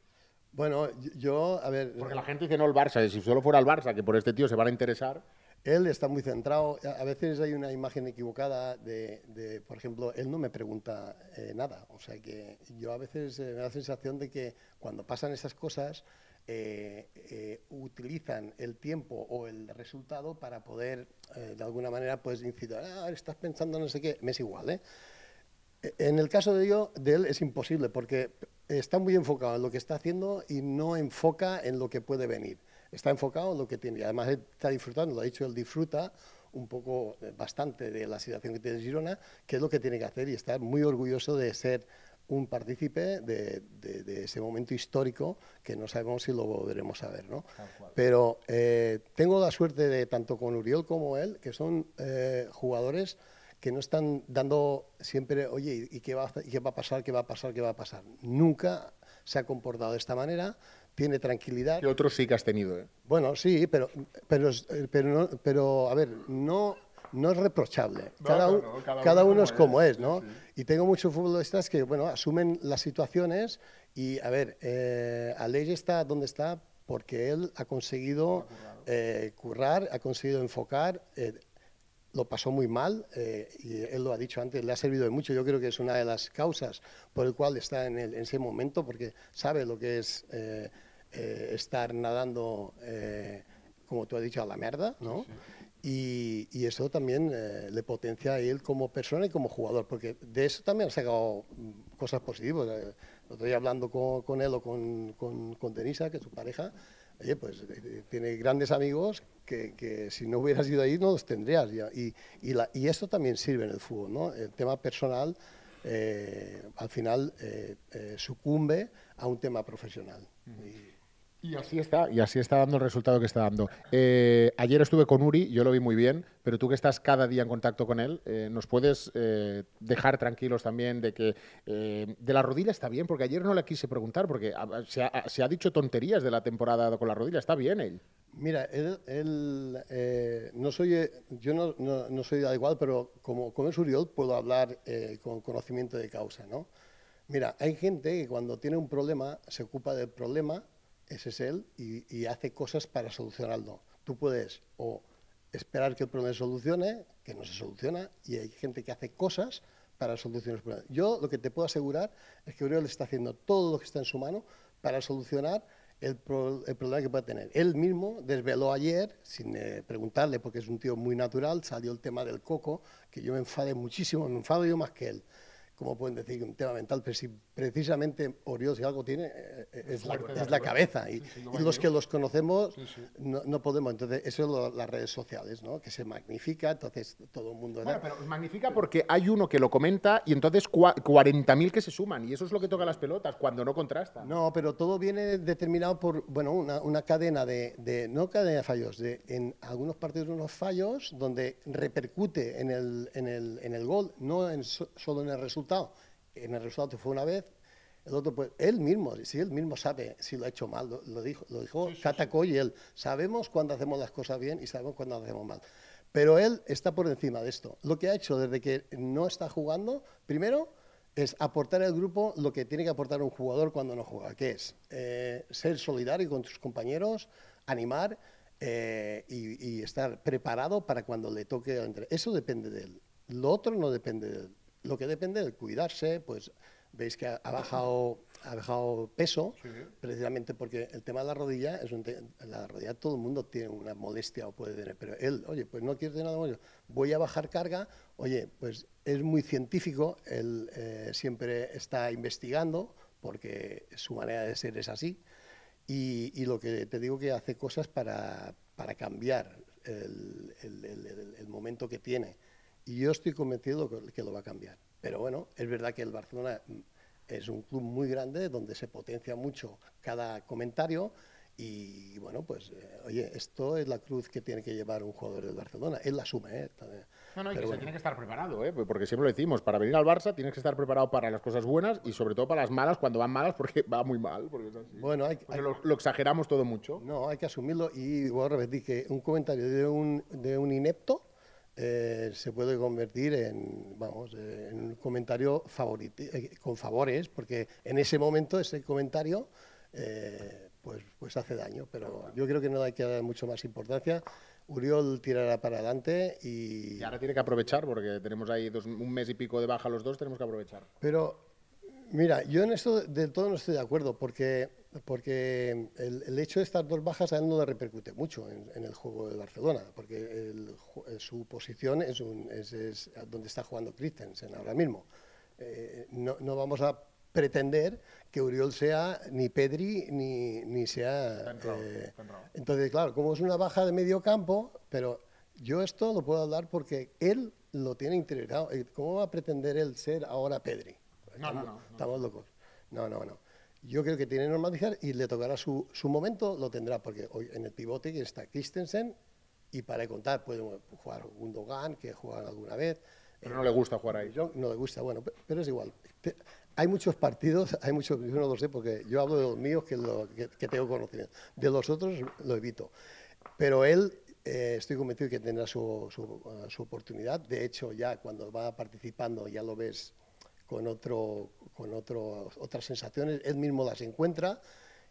Speaker 1: Bueno, yo, a ver... Porque la gente dice no el Barça, y si solo fuera el Barça, que por este tío se van a interesar...
Speaker 4: Él está muy centrado. A veces hay una imagen equivocada de, por ejemplo, él no me pregunta eh, nada. O sea que yo a veces eh, me da la sensación de que cuando pasan esas cosas eh, utilizan el tiempo o el resultado para poder, de alguna manera, pues incitar, ah, estás pensando no sé qué, me es igual. E-, en el caso de, yo, de él es imposible porque está muy enfocado en lo que está haciendo y no enfoca en lo que puede venir. Está enfocado en lo que tiene y además está disfrutando, lo ha dicho, él disfruta un poco, eh, bastante de la situación que tiene Girona, que es lo que tiene que hacer y está muy orgulloso de ser un partícipe de, ese momento histórico que no sabemos si lo volveremos a ver. ¿no? Pero eh, tengo la suerte de, tanto con Uriel como él, que son eh, jugadores que no están dando siempre, oye, ¿y qué, va, qué va a pasar? ¿Qué va a pasar? ¿Qué va a pasar? Nunca se ha comportado de esta manera, tiene tranquilidad.
Speaker 1: Y otros sí que has tenido, ¿eh?
Speaker 4: Bueno, sí, pero, pero, pero, no, pero a ver, no, no es reprochable. cada, cada, uno, es como es, ¿no? Y tengo muchos futbolistas que, bueno, asumen las situaciones y, a ver, eh, Aleix está donde está porque él ha conseguido eh, currar, ha conseguido enfocar, eh, lo pasó muy mal eh, y él lo ha dicho antes, le ha servido de mucho. Yo creo que es una de las causas por el cual está en, el, en ese momento, porque sabe lo que es eh, eh, estar nadando, como tú has dicho, a la mierda, ¿no? Y, eso también le potencia a él como persona y como jugador, porque de eso también ha sacado mm, cosas positivas. Lo estoy hablando con, él o con, con, con Denisa, que es su pareja, Oye, pues eh, eh, tiene grandes amigos que, que, si no hubieras ido ahí no los tendrías. Ya. Y, y, la, y esto también sirve en el fútbol, ¿no? El tema personal eh, al final eh, eh, sucumbe a un tema profesional. Uh -huh. y,
Speaker 1: Y así está, y así está dando el resultado que está dando. Eh, ayer estuve con Uri, yo lo vi muy bien, pero tú que estás cada día en contacto con él, eh, ¿nos puedes eh, dejar tranquilos también de que de la rodilla está bien? Porque ayer no le quise preguntar, porque se ha, dicho tonterías de la temporada con la rodilla, está bien él.
Speaker 4: Mira, él, no soy, yo no, soy da igual, pero como, como es Uriol puedo hablar con conocimiento de causa, ¿no? Mira, hay gente que cuando tiene un problema se ocupa del problema ese es él y, hace cosas para solucionarlo. Tú puedes o esperar que el problema se solucione, que no se soluciona, y hay gente que hace cosas para solucionar el problema. Yo lo que te puedo asegurar es que Uriel está haciendo todo lo que está en su mano para solucionar el, problema que pueda tener. Él mismo desveló ayer, sin eh, preguntarle, porque es un tío muy natural, salió el tema del coco, que yo me enfadé muchísimo, me enfado yo más que él como pueden decir un tema mental? Pero si precisamente Oriol, si algo tiene, eh, eh, es la, cabeza. Y, los que los conocemos no, podemos. Entonces, eso es las redes sociales, ¿no? Que se magnifica, entonces todo el mundo... Bueno, pero
Speaker 1: magnifica porque hay uno que lo comenta y entonces 40.000 que se suman. Y eso es lo que toca las pelotas, cuando no contrasta.
Speaker 4: No, pero todo viene determinado por, bueno, una, cadena de, no cadena de fallos, de en algunos partidos unos fallos donde repercute en el, en el, en el gol, no en solo en el resultado en el resultado fue una vez, el otro, pues, él mismo, si él mismo sabe si lo ha hecho mal, lo, dijo, lo dijo y él. Sabemos cuando hacemos las cosas bien y sabemos cuando las hacemos mal. Pero él está por encima de esto. Lo que ha hecho desde que no está jugando, primero, es aportar al grupo lo que tiene que aportar un jugador cuando no juega, que es eh, ser solidario con tus compañeros, animar eh, y, y, estar preparado para cuando le toque. Eso depende de él. Lo otro no depende de él lo que depende del cuidarse, pues veis que ha bajado, ha bajado peso, precisamente porque el tema de la rodilla, es la rodilla todo el mundo tiene una molestia o puede tener, pero él, oye, pues no quiere tener nada molestia. voy a bajar carga, oye, pues es muy científico, él eh, siempre está investigando, porque su manera de ser es así, y, lo que te digo que hace cosas para, cambiar el momento que tiene y yo estoy convencido que lo va a cambiar. Pero bueno, es verdad que el Barcelona mm, es un club muy grande donde se potencia mucho cada comentario y bueno, pues eh, oye, esto es la cruz que tiene que llevar un jugador del Barcelona, él la asume. ¿eh?
Speaker 1: No, no, y que se tiene que estar preparado, ¿eh? Pues porque siempre lo decimos, para venir al Barça tienes que estar preparado para las cosas buenas y sobre todo para
Speaker 4: las malas cuando van malas porque va muy mal. Bueno, hay, pues lo, exageramos todo mucho. No, hay que asumirlo y voy a repetir que un comentario de un, de un inepto eh, se puede convertir en, vamos, eh, en un comentario favorito, eh, con favores, porque en ese momento ese comentario pues, pues hace daño, pero yo creo que no hay que dar mucho más importancia. Uriol tirará para adelante y... Y ahora tiene que aprovechar,
Speaker 1: porque tenemos ahí un mes y pico de baja los dos, tenemos que aprovechar.
Speaker 4: Pero, mira, yo en esto del todo no estoy de acuerdo, porque porque el, hecho de estas dos bajas a él no le repercute mucho en, el juego de Barcelona, porque eh, su posición es, un, donde está jugando Christensen ahora mismo. Eh, no, vamos a pretender que Uriol sea ni Pedri ni, ni sea... Eh, entonces, claro, como es una baja de medio campo, pero yo esto lo puedo hablar porque él lo tiene integrado eh, ¿Cómo va a pretender él ser ahora Pedri? no, no. Estamos locos. No, no, no. Yo creo que tiene normalizar y le tocará su, su momento, lo tendrá, porque hoy en el pivote está Christensen y para contar puede jugar un Dogan, que juegan alguna vez. Pero no le gusta jugar ahí. Yo, no le gusta, bueno, pero, es igual. hay muchos partidos, hay muchos, yo no lo sé porque yo hablo de los míos que, lo, que, tengo conocimiento. De los otros lo evito. Pero él, eh, estoy convencido que tendrá su, eh, su oportunidad. De hecho, ya cuando va participando ya lo ves con, otro, con otras sensaciones, él mismo las encuentra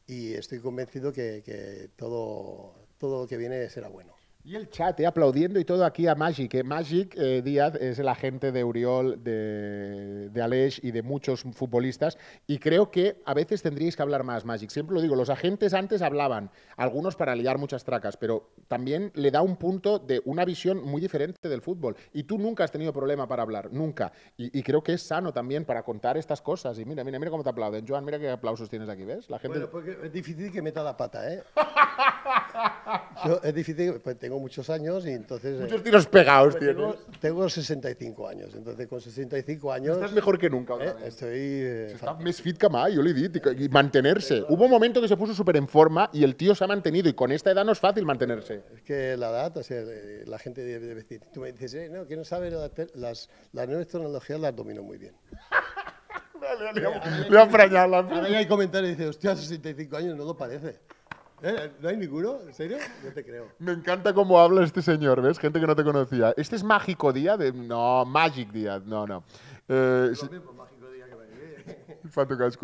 Speaker 4: y estoy convencido que, que todo, todo lo que viene será bueno.
Speaker 1: Y el chat, eh, aplaudiendo y todo aquí a Magic. Eh. Magic eh, Díaz es el agente de Uriol, de, de Aleix y de muchos futbolistas. Y creo que a veces tendríais que hablar más, Magic. Siempre lo digo, los agentes antes hablaban, algunos para liar muchas tracas, pero también le da un punto de una visión muy diferente del fútbol. Y tú nunca has tenido problema para hablar, nunca. Y, creo que es sano también para contar estas cosas. Y mira, mira, mira cómo te aplauden. Joan, mira qué aplausos tienes aquí, ¿ves? La gente...
Speaker 4: Bueno, es difícil que meta la pata, ¿eh? es difícil, pues tengo muchos años y entonces... Eh, muchos tiros pegados pues Tengo, 65 años, entonces con 65 años... Estás mejor que nunca. Eh, estoy... Eh, está
Speaker 1: más fit que más, yo le di, y mantenerse. Hubo un momento que se puso súper en forma y el tío se ha mantenido y con
Speaker 4: esta edad no es fácil mantenerse. Es que la edad, o sea, la gente debe decir, tú me dices, eh, no, que sabe las, nuevas tecnologías las domino muy bien. le ha frañado. Ahora hay comentarios y dice, hostia, 65 años, no lo parece. ¿Eh? ¿No hay ninguno? ¿En serio? No te creo.
Speaker 1: Me encanta cómo habla este señor, ¿ves? Gente que no te conocía. Este es Mágico Día de... No, Magic Día. No, no. Eh, Fatucas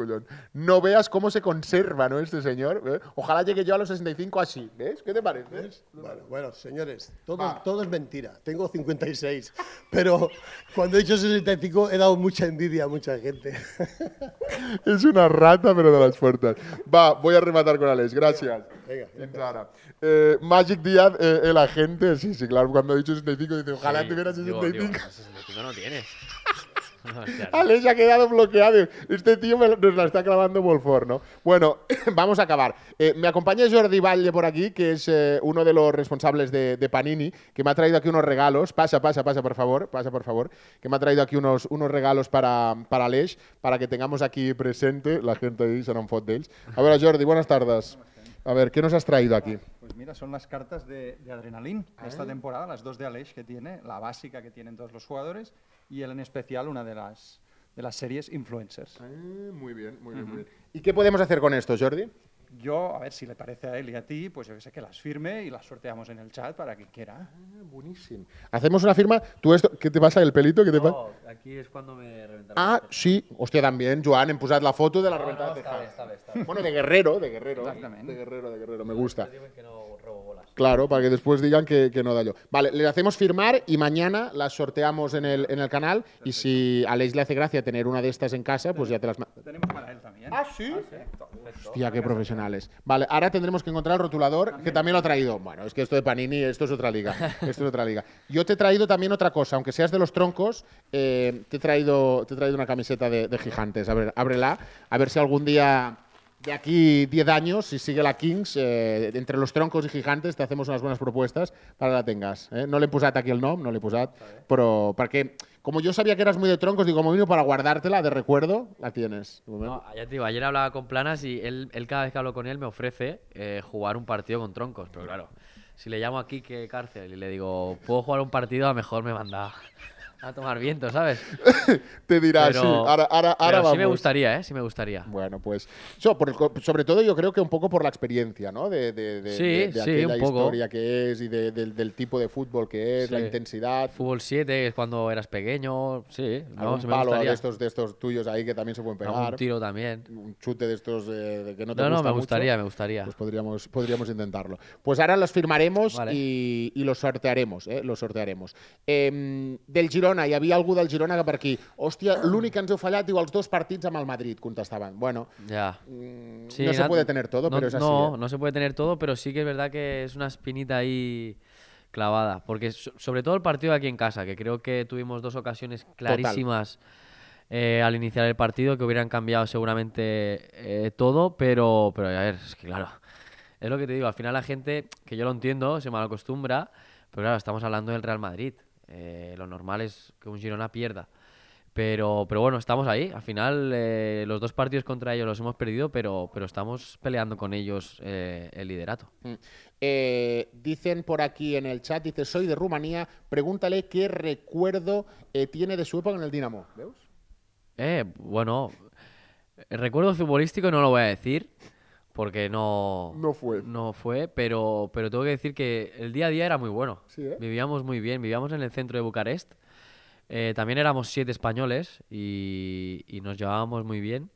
Speaker 1: No veas cómo se conserva, ¿no? Este señor. ¿eh? Ojalá llegue yo a los 65 así.
Speaker 4: ¿Ves? ¿Qué te parece? Bueno, bueno, señores, todo, todo es mentira. Tengo 56. Pero cuando he dicho 65 he dado mucha envidia a mucha gente.
Speaker 1: es una rata, pero de las fuertes. Va, voy a rematar con Alex. Gracias.
Speaker 4: Venga, venga, venga.
Speaker 1: Eh, Magic Díaz, eh, el agente. Sí, sí, claro. Cuando he dicho 65, dice, ojalá sí, tuvieras 65. Digo, digo,
Speaker 2: 65 no tienes. Alex
Speaker 1: ha quedado bloqueado. Este tío nos la está clavando Wolford, ¿no? Bueno, vamos a acabar. Eh, me acompaña Jordi Valle por aquí, que es eh, uno de los responsables de, Panini, que me ha traído aquí unos regalos. Pasa, pasa, pasa, por favor. Pasa, por favor. Que me ha traído aquí unos, unos regalos para, para Aleix, para que tengamos aquí presente la gente de será un A ver, Jordi, buenas tardes. A ver, ¿qué nos has traído aquí?
Speaker 4: Pues mira, son las cartas de, de Adrenalin. esta temporada, las dos de Aleix que tiene, la básica que tienen todos los jugadores y el en especial una de las,
Speaker 1: de las series influencers. Ah, muy bien, muy bien, muy bien. ¿Y qué podemos hacer con esto, Jordi? yo, a ver si le parece a él y a ti, pues yo que sé que las firme y las sorteamos en el chat para quien quiera. Ah, buenísimo. Hacemos una firma. ¿Tú esto, qué te pasa, el pelito? ¿Qué te no, aquí es cuando me reventaron. Ah, sí. Hostia, también, Joan, en la foto de la no, reventada de Bueno, de Guerrero, de Guerrero. Exactamente. De Guerrero, de Guerrero, me gusta. Claro, para que después digan que, no da yo. Vale, le hacemos firmar y mañana las sorteamos en el, canal. Y si a Leis le hace gracia tener una de estas en casa, pues ya te las. mando. tenemos para él también. Ah, sí. Ah, Hostia, qué profesionales. Vale, ahora tendremos que encontrar el rotulador, que también lo ha traído. Bueno, es que esto de Panini, esto es otra liga. esto es otra liga. Yo te he traído también otra cosa, aunque seas de los troncos, eh, te, he traído, te traído una camiseta de, de gigantes. A ver, ábrela, a ver si algún día de aquí 10 años, si sigue la Kings, eh, entre los troncos y gigantes te hacemos unas buenas propuestas para que la tengas. Eh. No No he posat aquí el nom, no le le posat, pero porque como yo sabía que eras muy de troncos, digo, como vino para guardártela de recuerdo, la tienes.
Speaker 2: ya ayer hablaba con Planas y él, cada vez que hablo con él me ofrece eh, jugar un partido con troncos, pero claro, si le llamo aquí que cárcel y le digo, puedo jugar un partido, a mejor me manda a tomar viento, ¿sabes? Te dirás sí, ahora, Sí me
Speaker 1: gustaría, ¿eh? Sí me gustaría. Bueno, pues sobre todo yo creo que un poco por la experiencia, ¿no? De, de, de, aquella historia que es y del, tipo de fútbol que es, la intensidad. Fútbol 7
Speaker 2: es cuando eras pequeño, sí. ¿no? Si me de
Speaker 1: estos, de estos tuyos ahí que también se pueden pegar. Un tiro también. Un chute de estos eh, que no te No, gusta no, me gustaría, me gustaría. Pues podríamos, podríamos intentarlo. Pues ahora los firmaremos y, los sortearemos, ¿eh? Los sortearemos. Em, del y había algo del Girona que per aquí, hòstia, l'únic que ens dos partidos a el Madrid, estaban Bueno,
Speaker 2: ya. Mm, no se puede tener todo, pero es así. No, ¿eh? no se puede tener todo, pero sí que es verdad que es una espinita ahí clavada, porque sobre todo el partido aquí en casa, que creo que tuvimos dos ocasiones clarísimas. Eh, al iniciar el partido, que hubieran cambiado seguramente eh, todo, pero, pero a ver, es que claro, es lo que te digo, al final la gente, que yo lo entiendo, se malacostumbra, pero claro, estamos hablando del Real Madrid, eh, lo normal es que un Girona pierda. Pero, pero bueno, estamos ahí. Al final, eh, los dos partidos contra
Speaker 1: ellos los hemos perdido, pero, pero estamos peleando con ellos eh, el liderato. Mm. dicen por aquí en el chat, dice, soy de Rumanía, pregúntale qué recuerdo tiene de su época en el Dinamo.
Speaker 2: bueno, recuerdo futbolístico no lo voy a decir, porque no, fue. No fue, pero, pero tengo que decir que el día a día era muy bueno. ¿eh? Vivíamos muy bien, vivíamos en el centro de Bucarest. Eh, también éramos siete españoles y, nos llevábamos muy bien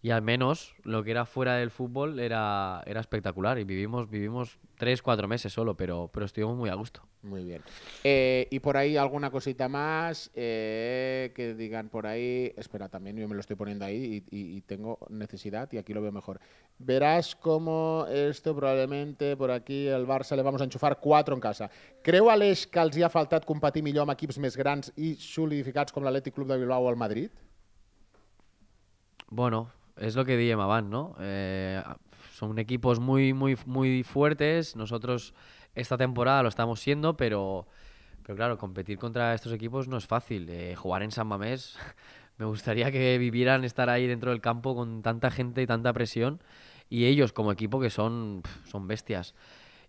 Speaker 2: y al menos lo que era fuera del fútbol era, era espectacular y vivimos, vivimos tres, cuatro meses solo, pero, pero estuvimos muy a gusto.
Speaker 1: Muy bien. Eh, y por ahí alguna cosita más eh, que digan por ahí, espera, también yo me lo estoy poniendo ahí y, tengo necesidad y aquí lo veo mejor. Verás cómo esto probablemente por aquí al Barça le vamos a enchufar cuatro en casa. ¿Creo Aleix, que els ha faltat competir millor amb equips més grans i solidificats com l'Atlètic Club de Bilbao o el Madrid?
Speaker 2: Bueno, es lo que dije Maván, ¿no? Eh, son equipos muy, muy, muy fuertes. Nosotros esta temporada lo estamos siendo, pero, pero claro, competir contra estos equipos no es fácil. Eh, jugar en San Mamés, me gustaría que vivieran estar ahí dentro del campo con tanta gente y tanta presión. Y ellos como equipo que son, son bestias.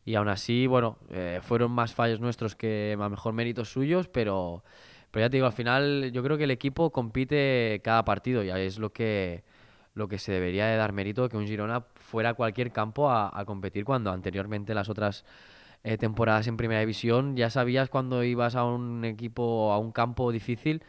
Speaker 2: Y aún así, bueno, eh, fueron más fallos nuestros que a mejor méritos suyos, pero, pero ya te digo, al final yo creo que el equipo compite cada partido y es lo que lo que se debería de dar mérito que un Girona fuera a cualquier campo a, competir cuando anteriormente las otras eh, temporadas en primera división ya sabías cuando ibas a un equipo a un campo difícil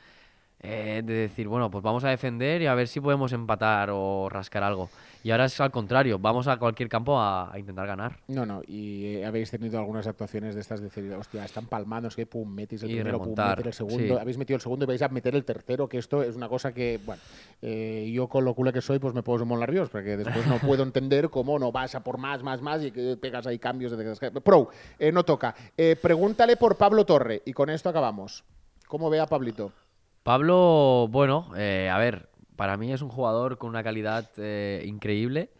Speaker 2: eh, de decir, bueno, pues vamos a defender y a ver si podemos empatar o rascar algo. Y ahora es al contrario, vamos a cualquier campo a, intentar ganar.
Speaker 1: No, no, y eh, habéis tenido algunas actuaciones de estas de decir, hostia, están palmados, que pum, metéis el primero, pum, el segundo, habéis metido el segundo y vais a meter el tercero, que esto es una cosa que, bueno, eh, yo con lo culo que soy, pues me puedo sumar nervios, porque después no puedo entender cómo no vas a por más, más, más y que pegas ahí cambios. De... Pro, no toca. pregúntale por Pablo Torre, y con esto acabamos. ¿Cómo ve a Pablito?
Speaker 2: Pablo, bueno, eh, a ver, para mí es un jugador con una calidad eh, increíble.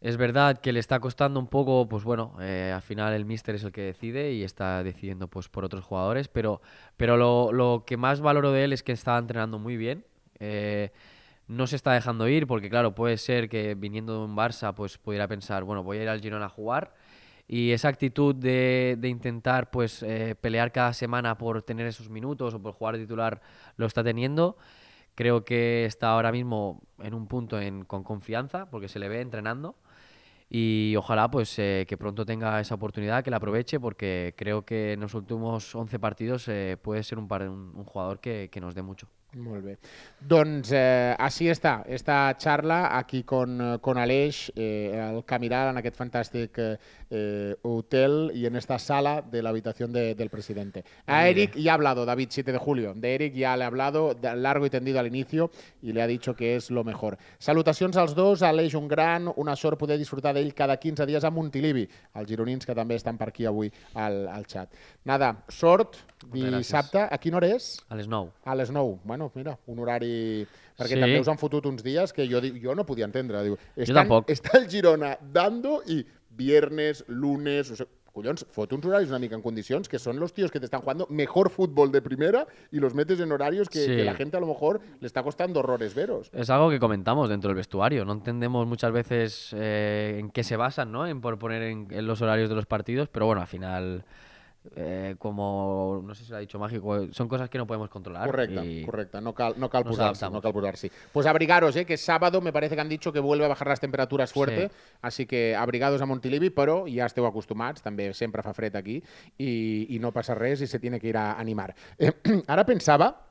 Speaker 2: Es verdad que le está costando un poco, pues bueno, eh, al final el míster es el que decide y está decidiendo pues por otros jugadores, pero, pero lo, que más valoro de él es que está entrenando muy bien. no se está dejando ir porque, claro, puede ser que viniendo de un Barça pues pudiera pensar, bueno, voy a ir al Girona a jugar y esa actitud de, intentar pues eh, pelear cada semana por tener esos minutos o por jugar titular lo está teniendo. Creo que está ahora mismo en un punto con confianza porque se le ve entrenando y ojalá pues eh, que pronto tenga esa oportunidad, que la aproveche, porque creo que en los últimos 11 partidos eh, puede ser un, jugador que, nos dé mucho.
Speaker 1: Molt bé. Doncs eh, així està, esta charla aquí con, con Aleix, eh, el Camiral, en aquest fantàstic eh, hotel i en esta sala de l'habitació de, del president. A Eric ja ha hablado, David, 7 de julio. De Eric ja l'ha hablado de largo i tendido al l'inici i li ha dit que és lo mejor. Salutacions als dos, a Aleix un gran, una sort poder disfrutar d'ell cada 15 dies a Montilivi, els gironins que també estan per aquí avui al, al xat. Nada, sort dissabte, a quina hora és? A les 9. A les 9, bueno, mira, un horario, porque también usan han que yo yo no podía entender. está Está el Girona dando y viernes, lunes... O sea, collons, fot uns horarios una mica en condiciones que son los tíos que te están jugando mejor fútbol de primera y los metes en horarios que, la gente a lo mejor le está costando horrores veros.
Speaker 2: Es algo que comentamos dentro del vestuario. No entendemos muchas veces eh, en qué se basan, ¿no? En por poner en los horarios de los partidos, pero bueno, al final eh, como, no sé si lo ha dicho Mágico, eh, son cosas que
Speaker 1: no podemos controlar. Correcta, no, cal, Pues abrigaros, eh, que sábado me parece que han dicho que vuelve a bajar las temperaturas fuerte, así que abrigados a Montilivi, pero ya esteu acostumats, siempre sempre fa fred aquí, y no pasa res y se tiene que ir a animar. Ahora pensaba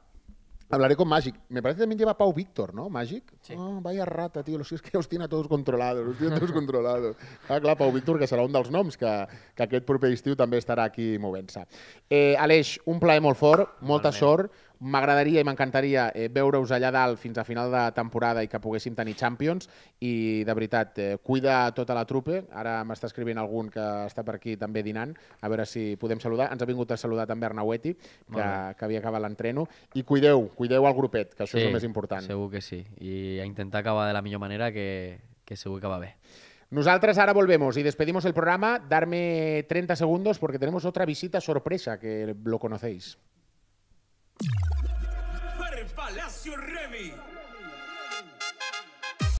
Speaker 1: Hablaré con Magic. Me parece que también lleva Pau Víctor, ¿no? Magic. Sí. Oh, vaya rata, tío. Los, es que os tiene a todos controlados. Los tiene a todos controlados. Ah, clar, Pau Víctor, que serà un dels noms que, que aquest proper estiu també estarà aquí movent-se. Eh, Aleix, un plaer molt fort, molta molt sort. M'agradaria i m'encantaria eh, veure-us allà dalt fins a final de temporada i que poguéssim tenir Champions i de veritat, eh, cuida tota la trupe. Ara m'està escrivint algun que està per aquí també dinant, a veure si podem saludar. Ens ha vingut a saludar també Arnaueti, que, que havia acabat l'entreno. I cuideu, cuideu el grupet, que això sí, és el més important.
Speaker 2: Segur que sí. I a intentar acabar de la
Speaker 1: millor manera, que, que segur que va bé. Nosotros ahora volvemos y despedimos el programa. Darme 30 segundos porque tenemos otra visita sorpresa que lo conocéis.
Speaker 3: Fer Palacio Rey.